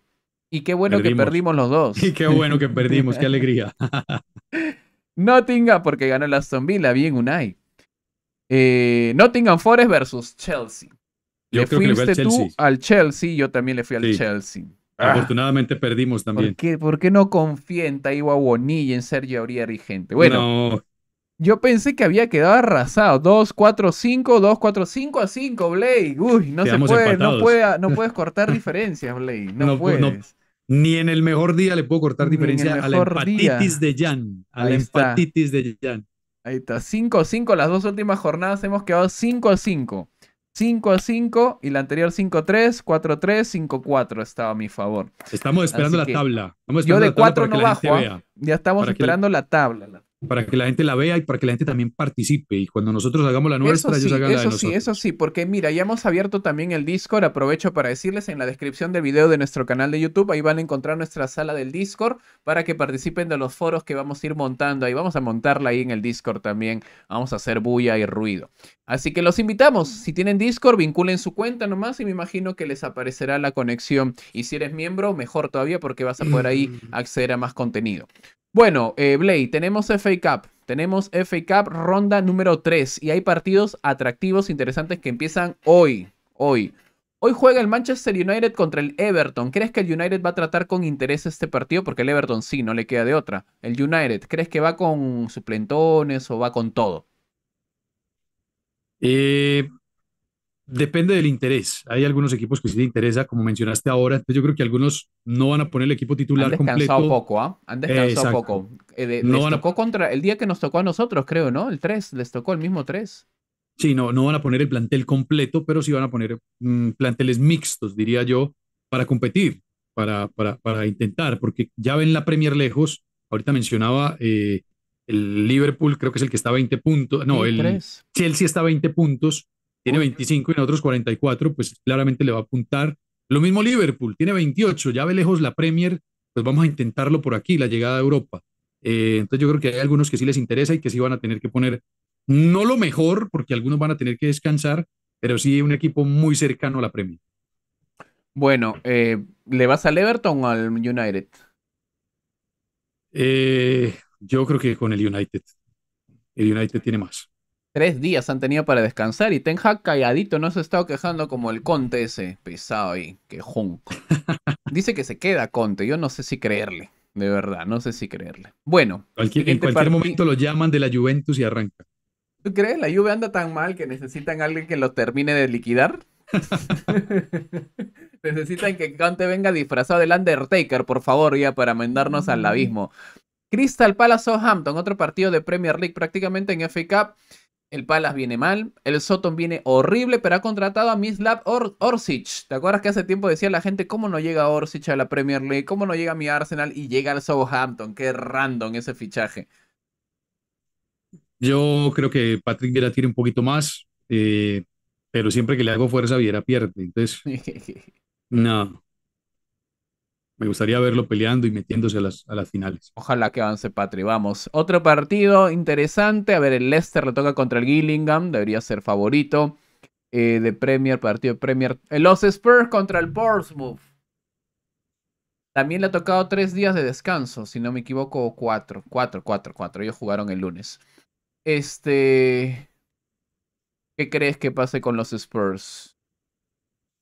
Speaker 1: Y qué bueno que perdimos los dos. (laughs) Y qué bueno que perdimos, qué alegría. (laughs) Nottingham, porque ganó el Aston Villa, bien Unai.
Speaker 2: Eh,
Speaker 1: Nottingham Forest versus Chelsea.
Speaker 2: Yo le fuiste al Chelsea. tú
Speaker 1: al Chelsea,
Speaker 2: yo también le fui al Chelsea. Ah. Afortunadamente perdimos también.
Speaker 1: ¿Por qué, no confía en Taiwa Bonilla, en Sergio Aurier y gente? Bueno, yo pensé que había quedado arrasado. 2, 4, 5, 2, 4, 5 a 5, Blake. Uy, no se puede, no, puedes cortar diferencias, Blake. No, puedes.
Speaker 2: ni en el mejor día le puedo cortar diferencias a la empatitis de Jan. A Ahí la está. empatitis
Speaker 1: de Jan. Ahí está, 5 5, las dos últimas jornadas hemos quedado 5 5. 5 a 5 y la anterior 5 a 3, 4 3, 5 4 estaba a mi favor. Estamos esperando la tabla. yo de 4 no bajo.
Speaker 2: Ya estamos esperando la tabla para que la gente la vea y para que la gente también participe. Y cuando nosotros hagamos la nuestra, ellos hagan la de Sí,
Speaker 1: eso sí, porque mira, ya hemos abierto también el Discord. Aprovecho para decirles en la descripción del video de nuestro canal de YouTube, ahí van a encontrar nuestra sala del Discord para que participen de los foros que vamos a ir montando. Ahí vamos a montarla ahí en el Discord también. Vamos a hacer bulla y ruido. Así que los invitamos. Si tienen Discord, vinculen su cuenta nomás y me imagino que les aparecerá la conexión. Y si eres miembro, mejor todavía porque vas a poder ahí (clears throat) acceder a más contenido. Bueno, eh, tenemos FA Cup. Tenemos FA Cup ronda número 3 y hay partidos atractivos, interesantes que empiezan hoy. Hoy. Hoy juega el Manchester United contra el Everton. ¿Crees que el United va a tratar con interés este partido? Porque el Everton sí, no le queda de otra. El United, ¿crees que va con suplentones o va con todo?
Speaker 2: Eh, Depende del interés. Hay algunos equipos que sí te interesa, como mencionaste ahora. Entonces yo creo que algunos no van a poner el equipo titular Han descansado poco, ¿ah? Han eh, descansado poco.
Speaker 1: Eh, les tocó contra el día que nos tocó a nosotros, creo, ¿no? El 3, les tocó el mismo 3.
Speaker 2: Sí, no, no van a poner el plantel completo, pero sí van a poner mm, planteles mixtos, diría yo, para competir, para, para, para, intentar, porque ya ven la Premier lejos. Ahorita mencionaba eh, el Liverpool, creo que es el que está a 20 puntos. No, el Chelsea está a 20 puntos tiene 25 y en otros 44, pues claramente le va a apuntar. Lo mismo Liverpool, tiene 28, ya ve lejos la Premier, pues vamos a intentarlo por aquí, la llegada a Europa. Eh, entonces yo creo que hay algunos que sí les interesa y que sí van a tener que poner, no lo mejor, porque algunos van a tener que descansar, pero sí un equipo muy cercano a la Premier. Bueno, eh, ¿le vas al Everton o al United? Eh, yo creo que con el United. El United tiene más.
Speaker 1: Tres días han tenido para descansar y Ten Hag calladito no se ha estado quejando como el Conte ese, pesado ahí, junco. (laughs) Dice que se queda Conte, yo no sé si creerle, de verdad, no sé si
Speaker 2: creerle. Bueno. en cualquier momento lo llaman de la Juventus y arranca.
Speaker 1: ¿Tú crees? ¿La Juve anda tan mal que necesitan a alguien que lo termine de liquidar? (laughs) necesitan que Conte venga disfrazado del Undertaker, por favor, ya, para mandarnos al mm. abismo. Crystal Palace Southampton, otro partido de Premier League prácticamente en FA Cup. El Palace viene mal. El Soton viene horrible, pero ha contratado a Mislav Or Orsic. ¿Te acuerdas que hace tiempo decía la gente cómo no llega Orsic a la Premier League? ¿Cómo no llega a mi Arsenal y llega al Southampton? Qué random ese fichaje.
Speaker 2: Yo creo que Patrick Viera tiene un poquito más, eh, pero siempre que le hago fuerza, Viera pierde. Entonces, (laughs) no. Me gustaría verlo peleando y metiéndose a las, a las finales. Ojalá
Speaker 1: que avance Patri, vamos. Otro partido interesante, a ver, el Leicester le toca contra el Gillingham, debería ser favorito eh, de Premier, partido de Premier. Los Spurs contra el Portsmouth. También le ha tocado tres días de descanso, si no me equivoco, cuatro, cuatro, cuatro, cuatro. Ellos jugaron el lunes. Este, ¿qué crees que pase con los Spurs?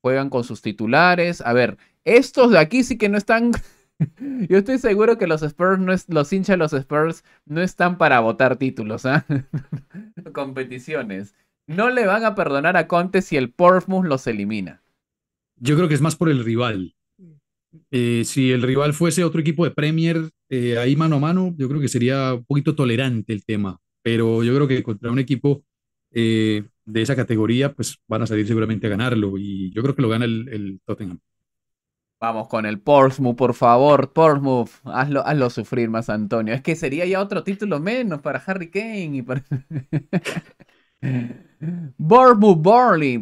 Speaker 1: Juegan con sus titulares. A ver, estos de aquí sí que no están. (laughs) Yo estoy seguro que los Spurs, no es... los hinchas de los Spurs, no están para votar títulos, ¿ah? (laughs) Competiciones. No le van a perdonar a Conte si el Portsmouth los elimina. Yo creo que es más
Speaker 2: por el rival. Eh, si el rival fuese otro equipo de Premier, eh, ahí mano a mano, yo creo que sería un poquito tolerante el tema. Pero yo creo que contra un equipo eh, de esa categoría, pues van a salir seguramente a ganarlo. Y yo creo que lo gana el, Tottenham.
Speaker 1: Vamos con el Portsmouth, por favor, Portsmouth, hazlo, hazlo sufrir más, Antonio. Es que sería ya otro título menos para Harry Kane y para... (laughs) Bournemouth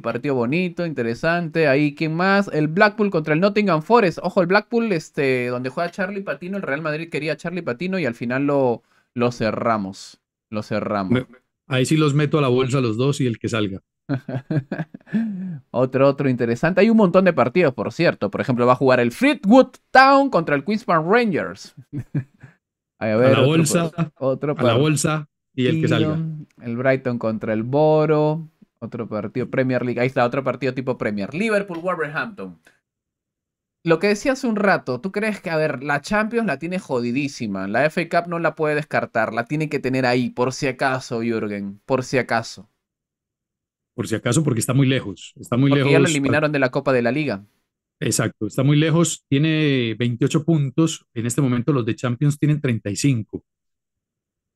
Speaker 1: partido bonito, interesante. Ahí, ¿quién más? El Blackpool contra el Nottingham Forest. Ojo, el Blackpool, este, donde juega Charlie Patino, el Real Madrid quería Charlie Patino y al final lo, lo cerramos. Lo cerramos.
Speaker 2: Ahí sí los meto a la bolsa
Speaker 1: los dos y el que salga. (laughs) otro, otro interesante. Hay un montón de partidos, por cierto. Por ejemplo, va a jugar el Fleetwood Town contra el Queens Park Rangers.
Speaker 2: (laughs)
Speaker 1: a, la bolsa.
Speaker 2: Otro a la bolsa y el que salga.
Speaker 1: El Brighton contra el Boro. Otro partido Premier League. Ahí está, otro partido tipo Premier. Liverpool, Wolverhampton lo que decía hace un rato, tú crees que, a ver, la Champions la tiene jodidísima, la FA Cup no la puede descartar, la tiene que tener ahí, por si acaso, Jürgen, por si acaso.
Speaker 2: Por si acaso, porque está muy lejos, está muy lejos. ya lo eliminaron
Speaker 1: de la Copa de la Liga.
Speaker 2: Exacto, está muy lejos, tiene 28 puntos, en este momento los de Champions tienen 35.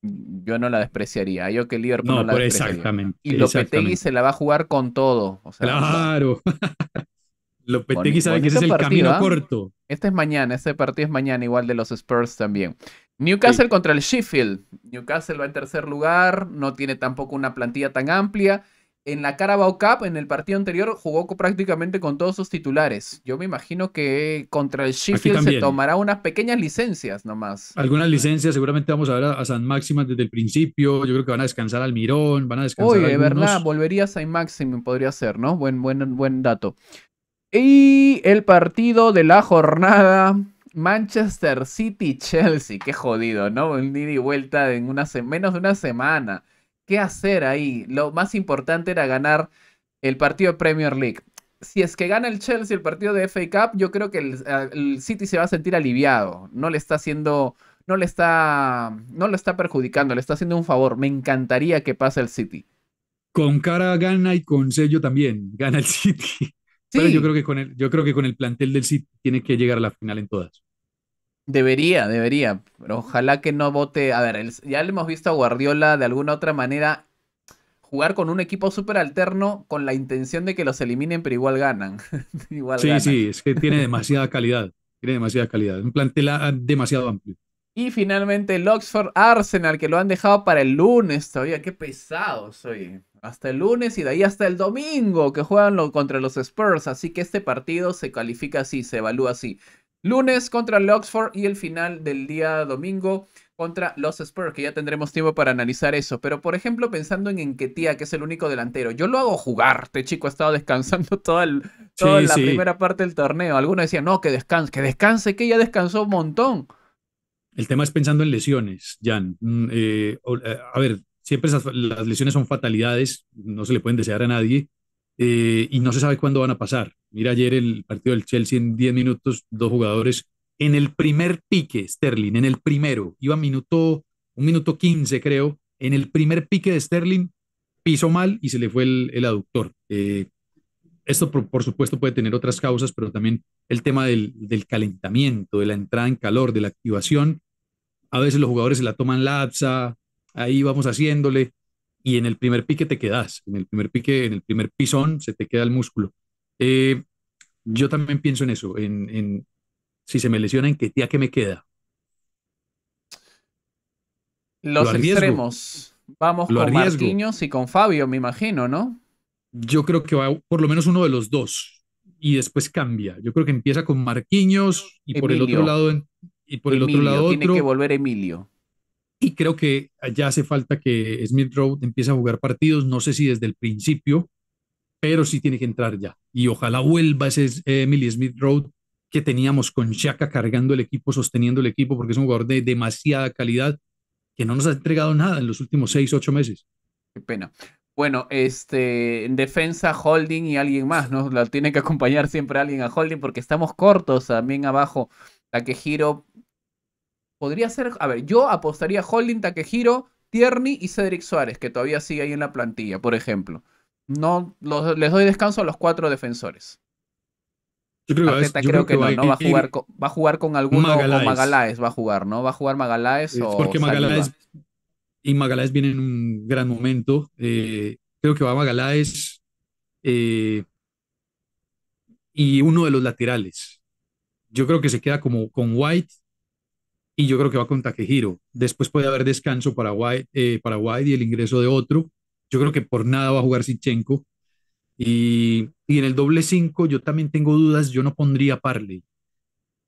Speaker 1: Yo no la despreciaría, yo que Liverpool no, no la despreciaría. Exactamente. Y Lopetegui se la va a jugar con todo. O claro.
Speaker 2: (laughs) Lopetegui sabe que ese es el camino ¿ah? corto.
Speaker 1: Este es mañana, este partido es mañana, igual de los Spurs también. Newcastle contra el Sheffield. Newcastle va en tercer lugar, no tiene tampoco una plantilla tan amplia. En la Carabao Cup, en el partido anterior, jugó prácticamente con todos sus titulares. Yo me imagino que contra el Sheffield se tomará unas pequeñas licencias nomás.
Speaker 2: Algunas licencias, seguramente vamos a ver a, San Máxima desde el principio. Yo creo que van a descansar al Mirón, van a descansar. Oye, verdad,
Speaker 1: volvería a San Máximo, podría ser, ¿no? buen dato. Y el partido de la jornada. Manchester City Chelsea, qué jodido, ¿no? Un ida y vuelta en menos de una semana. ¿Qué hacer ahí? Lo más importante era ganar el partido de Premier League. Si es que gana el Chelsea el partido de FA Cup, yo creo que el, City se va a sentir aliviado. No le está haciendo, no le está, no le está perjudicando, le está haciendo un favor. Me encantaría que pase el City.
Speaker 2: Con cara gana y con sello también gana el City. Pero yo creo que con el, yo creo que con el plantel del City tiene que llegar a la final en todas.
Speaker 1: Debería, debería. Pero ojalá que no vote. A ver, ya le hemos visto a Guardiola de alguna otra manera jugar con un equipo súper alterno con la intención de que los eliminen, pero igual ganan. (laughs) sí,
Speaker 2: sí, es que tiene demasiada calidad. Tiene demasiada calidad. Un plantel demasiado amplio.
Speaker 1: Y finalmente el Oxford Arsenal, que lo han dejado para el lunes todavía. Qué pesado soy! Hasta el lunes y de ahí hasta el domingo que juegan contra los Spurs. Así que este partido se califica así, se evalúa así. Lunes contra el Oxford y el final del día domingo contra los Spurs, que ya tendremos tiempo para analizar eso. Pero por ejemplo, pensando en Enquetía, que es el único delantero, yo lo hago jugar. Este chico ha estado descansando (laughs) toda, la primera parte del torneo. Algunos decían, no, que descanse, que descanse, que ya descansó un montón.
Speaker 2: El tema es pensando en lesiones, Jan. Mm, eh, eh, a ver, siempre las lesiones son fatalidades, no se le pueden desear a nadie eh, y no se sabe cuándo van a pasar. Mira ayer el partido del Chelsea en 10 minutos, dos jugadores en el primer pique, Sterling, en el primero, iba minuto, un minuto 15 creo, en el primer pique de Sterling pisó mal y se le fue el, aductor. Esto, por, supuesto, puede tener otras causas, pero también el tema del, calentamiento, de la entrada en calor, de la activación. A veces los jugadores se la toman lapsa, ahí vamos haciéndole, y en el primer pique te quedas, en el primer pique, en el primer pisón se te queda el músculo. Eh, yo también pienso en eso, en, si se me lesiona, en qué tía que me queda. Los extremos. Vamos con los niños y con Fabio, me imagino, ¿no? yo creo que va por lo menos uno de los dos y después cambia. Yo creo que empieza con Marquinhos y por el otro lado y por el otro lado tiene que volver Emilio. Y creo que ya hace falta que Smith Road empiece a jugar partidos, no sé si desde el principio, pero sí tiene que entrar ya. Y ojalá vuelva ese eh, Emilio Smith Road que teníamos con Chaka cargando el equipo, sosteniendo el equipo, porque es un jugador de demasiada calidad que no nos ha entregado nada en los últimos seis, ocho meses. Qué pena.
Speaker 1: Bueno, este, en defensa, Holding y alguien más, ¿no? La tiene que acompañar siempre alguien a Holding porque estamos cortos también abajo. Takehiro podría ser, a ver, yo apostaría a Holding, Takehiro, Tierney y Cedric Suárez, que todavía sigue ahí en la plantilla, por ejemplo. No, les doy descanso a los cuatro defensores.
Speaker 2: Yo creo, que, no, ¿no? Va a jugar con,
Speaker 1: va a jugar con alguno va a jugar, ¿no? Va a jugar Magaláes Porque
Speaker 2: y Magaláes viene en un gran momento. Eh, creo que va Magaláes eh, y uno de los laterales. Yo creo que se queda como con White y yo creo que va con Takehiro. Después puede haber descanso para White, eh, para White y el ingreso de otro. Yo creo que por nada va a jugar Sinchenko Y, en el doble 5 yo también tengo dudas, yo no pondría Parley.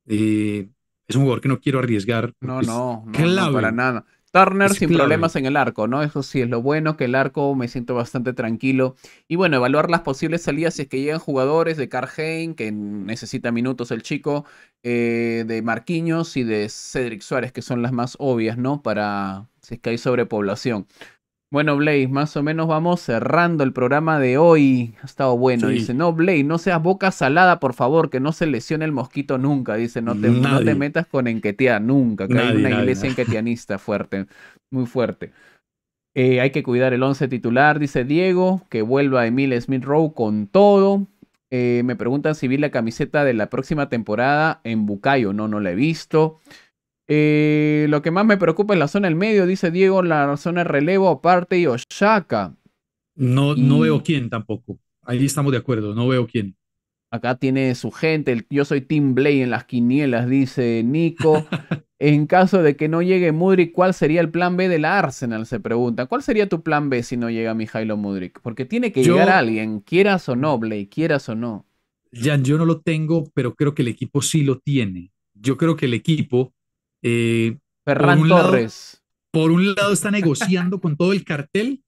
Speaker 2: es un jugador que no quiero arriesgar. No, no, no, para nada.
Speaker 1: Turner sin problemas en el arco, ¿no? Eso sí es lo bueno, que el arco me siento bastante tranquilo. Y bueno, evaluar las posibles salidas si es que llegan jugadores de Carhain, que necesita minutos el chico, eh, de Marquinhos y de Cedric Suárez, que son las más obvias, ¿no? Para si es que hay sobrepoblación. Bueno, Blaze, más o menos vamos cerrando el programa de hoy. Ha estado bueno. Dice, no, Blaze, no seas boca salada, por favor, que no se lesione el mosquito nunca. Dice, no te, no te metas con Enquetea nunca, que hay una iglesia enquetianista fuerte, muy fuerte. Eh, hay que cuidar el once titular, dice Diego, que vuelva Emil Smith Rowe con todo. Eh, me preguntan si vi la camiseta de la próxima temporada en Bucayo. No, no la he visto. Eh, lo que más me preocupa es la zona del medio, dice Diego, la zona de relevo, aparte y Oshaka.
Speaker 2: No, no veo quién tampoco. Ahí estamos de acuerdo, no veo quién. Acá tiene su gente,
Speaker 1: yo soy Tim Blay en las quinielas, dice Nico. (laughs) en caso de que no llegue Mudrik, ¿cuál sería el plan B del Arsenal? Se pregunta. ¿Cuál sería tu plan B si no llega Mijailo Mudrik? Porque tiene que llegar alguien, quieras o no, Blay, quieras o no.
Speaker 2: Jan, yo no lo tengo, pero creo que el equipo sí lo tiene. Yo creo que el equipo eh, por Torres. por un lado está negociando con todo el cartel,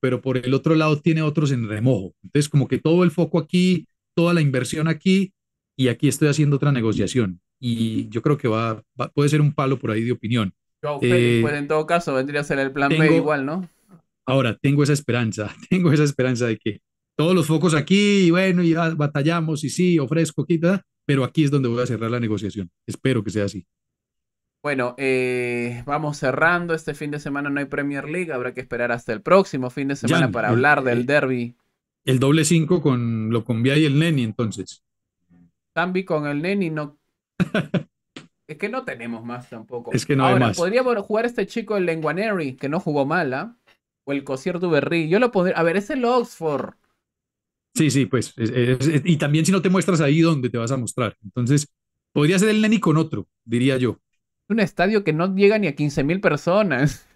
Speaker 2: pero por el otro lado tiene otros en remojo. Entonces, como que todo el foco aquí, toda la inversión aquí, y aquí estoy haciendo otra negociación. Y yo creo que va, puede ser un palo por ahí de opinión. Yo, eh, pues, en
Speaker 1: todo caso, vendría a ser el plan B igual, ¿no?
Speaker 2: Ahora, tengo esa esperanza, (laughs) tengo esa esperanza de que todos los focos aquí, y bueno, y batallamos, y sí, ofrezco, quita, pero aquí es donde voy a cerrar la negociación. Espero que sea así.
Speaker 1: Bueno, eh, vamos cerrando. Este fin de semana no hay Premier League. Habrá que esperar hasta el próximo fin de semana para hablar del eh,
Speaker 2: derby. El doble 5 con lo con y el Neni, entonces.
Speaker 1: también con el Neni no. (laughs) es que no tenemos más tampoco. Es que no hay más. Podríamos jugar este chico el Lenguaneri, que no jugó mal, ¿ah? O el Cosier Duberry. Yo lo podría. A ver, es el Oxford.
Speaker 2: Sí, sí, pues. y también si no te muestras ahí dónde te vas a mostrar. Entonces, podría ser el Neni con otro, diría yo
Speaker 1: un estadio que no llega ni a 15.000 personas.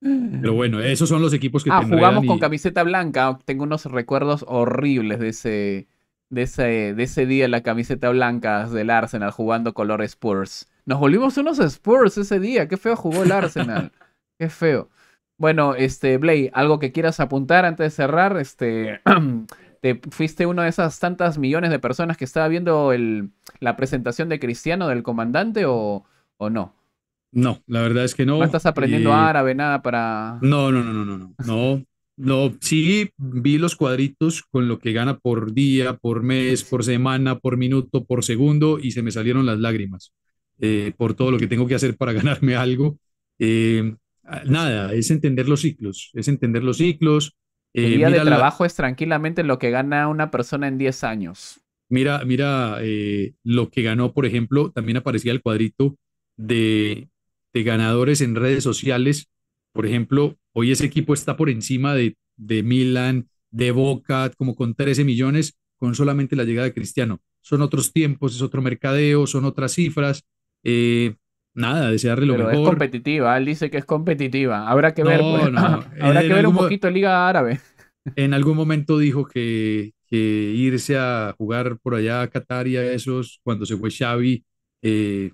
Speaker 2: Pero bueno, esos son los equipos que ah, jugamos con
Speaker 1: camiseta blanca. Tengo unos recuerdos horribles de ese, de ese, de ese día la camiseta blanca del Arsenal jugando color Spurs. Nos volvimos unos Spurs ese día. Qué feo jugó el Arsenal. (laughs) Qué feo. Bueno, este, Blay, algo que quieras apuntar antes de cerrar, este, (clears throat) fuiste uno de esas tantas millones de personas que estaba viendo la presentación de Cristiano del comandante o,
Speaker 2: no? No, la verdad es que no. No estás aprendiendo eh, árabe,
Speaker 1: nada para.
Speaker 2: No, no, no, no, no, no. No, sí vi los cuadritos con lo que gana por día, por mes, por semana, por minuto, por segundo, y se me salieron las lágrimas eh, por todo lo que tengo que hacer para (laughs) ganarme algo. Eh, nada, es entender los ciclos, es entender los ciclos, el eh, día de trabajo
Speaker 1: es tranquilamente lo que gana una persona en 10 años.
Speaker 2: Mira, mira eh, lo que ganó, por ejemplo, también aparecía el cuadrito de, ganadores en redes sociales. Por ejemplo, hoy ese equipo está por encima de, de Milan, de Boca, como con 13 millones, con solamente la llegada de Cristiano. Son otros tiempos, es otro mercadeo, son otras cifras. Eh, nada, desearle lo Pero es
Speaker 1: competitiva, él dice que es competitiva. Habrá que ver, pues, (laughs) que ver un poquito Liga Árabe.
Speaker 2: En algún momento dijo que, irse a jugar por allá a Qatar y a esos, cuando se fue Xavi, eh,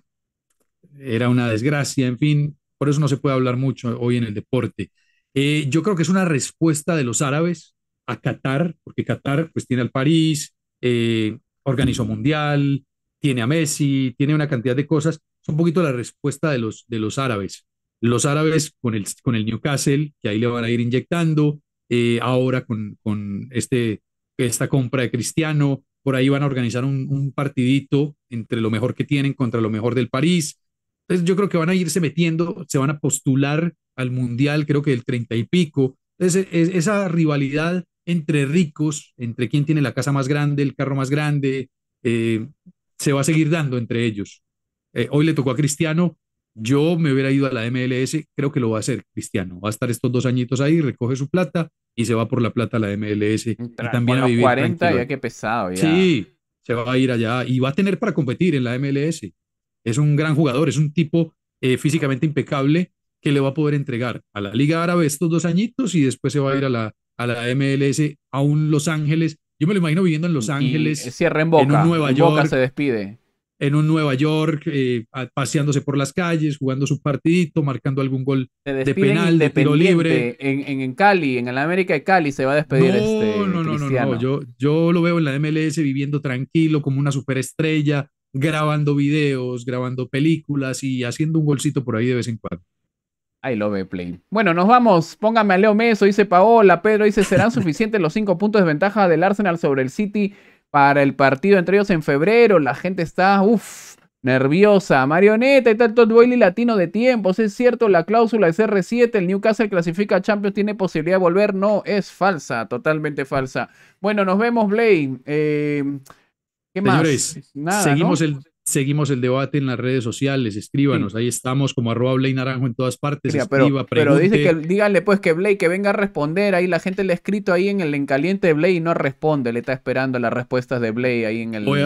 Speaker 2: era una desgracia, en fin, por eso no se puede hablar mucho hoy en el deporte. Eh, yo creo que es una respuesta de los árabes a Qatar, porque Qatar pues tiene al París, eh, organizó mundial, tiene a Messi, tiene una cantidad de cosas es un poquito la respuesta de los, de los árabes. Los árabes con el, con el Newcastle, que ahí le van a ir inyectando, eh, ahora con, con, este, esta compra de Cristiano, por ahí van a organizar un, un, partidito entre lo mejor que tienen contra lo mejor del París. Entonces yo creo que van a irse metiendo, se van a postular al Mundial, creo que el 30 y pico. Entonces e, e, esa rivalidad entre ricos, entre quién tiene la casa más grande, el carro más grande, eh, se va a seguir dando entre ellos. Eh, hoy le tocó a Cristiano, yo me hubiera ido a la MLS, creo que lo va a hacer Cristiano. Va a estar estos dos añitos ahí, recoge su plata y se va por la plata a la MLS. también a vivir 40 ya que pesado. Sí, se va a ir allá y va a tener para competir en la MLS. Es un gran jugador, es un tipo eh, físicamente impecable que le va a poder entregar a la Liga Árabe estos dos añitos y después se va a ir a la, la MLS, a un Los Ángeles. Yo me lo imagino viviendo en Los Ángeles. Y cierra en Boca. En Nueva York. Boca se
Speaker 1: despide
Speaker 2: en un Nueva York, eh, paseándose por las calles, jugando su partidito, marcando algún gol de penal, de tiro libre. En, en, Cali, en la América de Cali se va a despedir. este, no, no, no, no. Yo, yo lo veo en la MLS viviendo tranquilo, como una superestrella, grabando videos, grabando películas y haciendo un golcito por ahí de vez en cuando. ahí love ve play.
Speaker 1: Bueno, nos vamos. Póngame a Leo Meso, dice Paola. Pedro dice: ¿Serán (laughs) suficientes los cinco puntos de ventaja del Arsenal sobre el City para el partido entre ellos en febrero. La gente está, uff, nerviosa. Marioneta y tal, Todd Boiley latino de tiempos. Es cierto, la cláusula es R7. El Newcastle clasifica a Champions. ¿Tiene posibilidad de volver? No, es falsa, totalmente falsa. Bueno, nos vemos, Blake. Eh, ¿Qué Señores, más? Nada, seguimos el
Speaker 2: Seguimos el debate en las redes sociales, escríbanos, ahí estamos como arroba Blake Naranjo en todas partes, pero, pero, dice que,
Speaker 1: díganle pues que Blake que venga a responder, ahí la gente le ha escrito ahí en el encaliente de Blake y no responde, le está esperando las respuestas de Blake ahí en el voy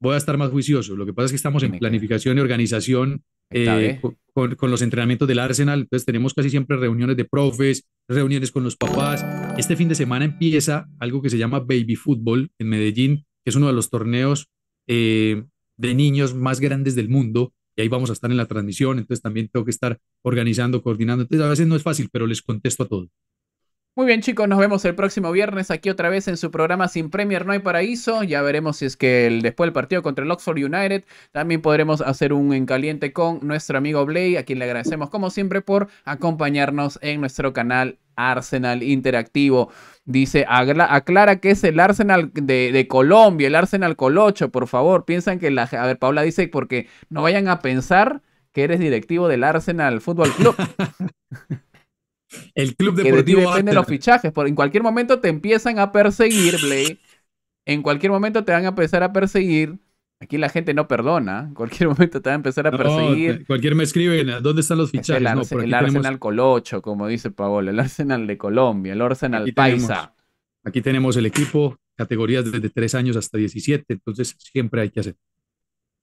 Speaker 2: voy, a, estar más juicioso, lo que pasa es que estamos en planificación y organización eh, con, los entrenamientos del Arsenal. Entonces tenemos casi siempre reuniones de profes, reuniones con los papás. Este fin de semana empieza algo que se llama Baby Football en Medellín, que es uno de los torneos eh, de niños más grandes del mundo y ahí vamos a estar en la transmisión, entonces también tengo que estar organizando, coordinando, entonces a veces no es fácil, pero les contesto a todos.
Speaker 1: Muy bien chicos, nos vemos el próximo viernes aquí otra vez en su programa Sin Premier No hay Paraíso. Ya veremos si es que después del partido contra el Oxford United también podremos hacer un en caliente con nuestro amigo Blay, a quien le agradecemos como siempre por acompañarnos en nuestro canal Arsenal Interactivo. Dice, aclara que es el Arsenal de, Colombia, el Arsenal Colocho, por favor. Piensan que la... A ver, Paula dice, porque no vayan a pensar que eres directivo del Arsenal Fútbol Club. (laughs) el club deportivo. depende los fichajes, porque en cualquier momento te empiezan a perseguir, Blake. En cualquier momento te van a empezar a perseguir Aquí la gente no perdona. En cualquier (laughs) momento te va a empezar a perseguir.
Speaker 2: cualquier me escribe, ¿dónde están los fichajes? el, Arsenal
Speaker 1: Colocho, como dice Paola, el
Speaker 2: Arsenal de Colombia, el Arsenal Paisa. aquí tenemos el equipo, categorías desde 3 años hasta 17, entonces siempre hay que hacer.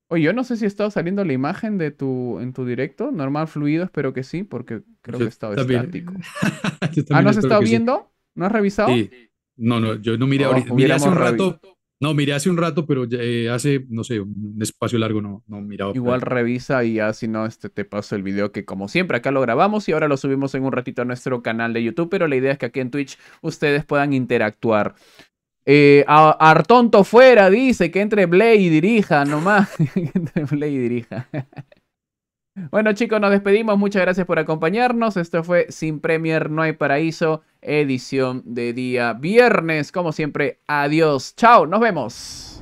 Speaker 1: Oye, yo no sé si ha estado saliendo la imagen de tu, en tu directo, normal, fluido, espero que sí, porque creo que he estado estático.
Speaker 2: (laughs) ah, ¿no has estado viendo? ¿No has revisado? Sí. No, no, yo no miré ahorita. Miré hace un rato no, miré hace un rato, pero eh, hace, no sé, un espacio largo no, no miraba. Igual revisa
Speaker 1: y ya si no, este, te paso el video que como siempre acá lo grabamos y ahora lo subimos en un ratito a nuestro canal de YouTube, pero la idea es que aquí en Twitch ustedes puedan interactuar. Eh, Artonto fuera, dice que entre Blay y dirija, nomás. (laughs) que entre Blay y dirija. (laughs) Bueno chicos, nos despedimos. Muchas gracias por acompañarnos. Esto fue Sin Premier No hay Paraíso, edición de día viernes. Como siempre, adiós. Chao, nos vemos.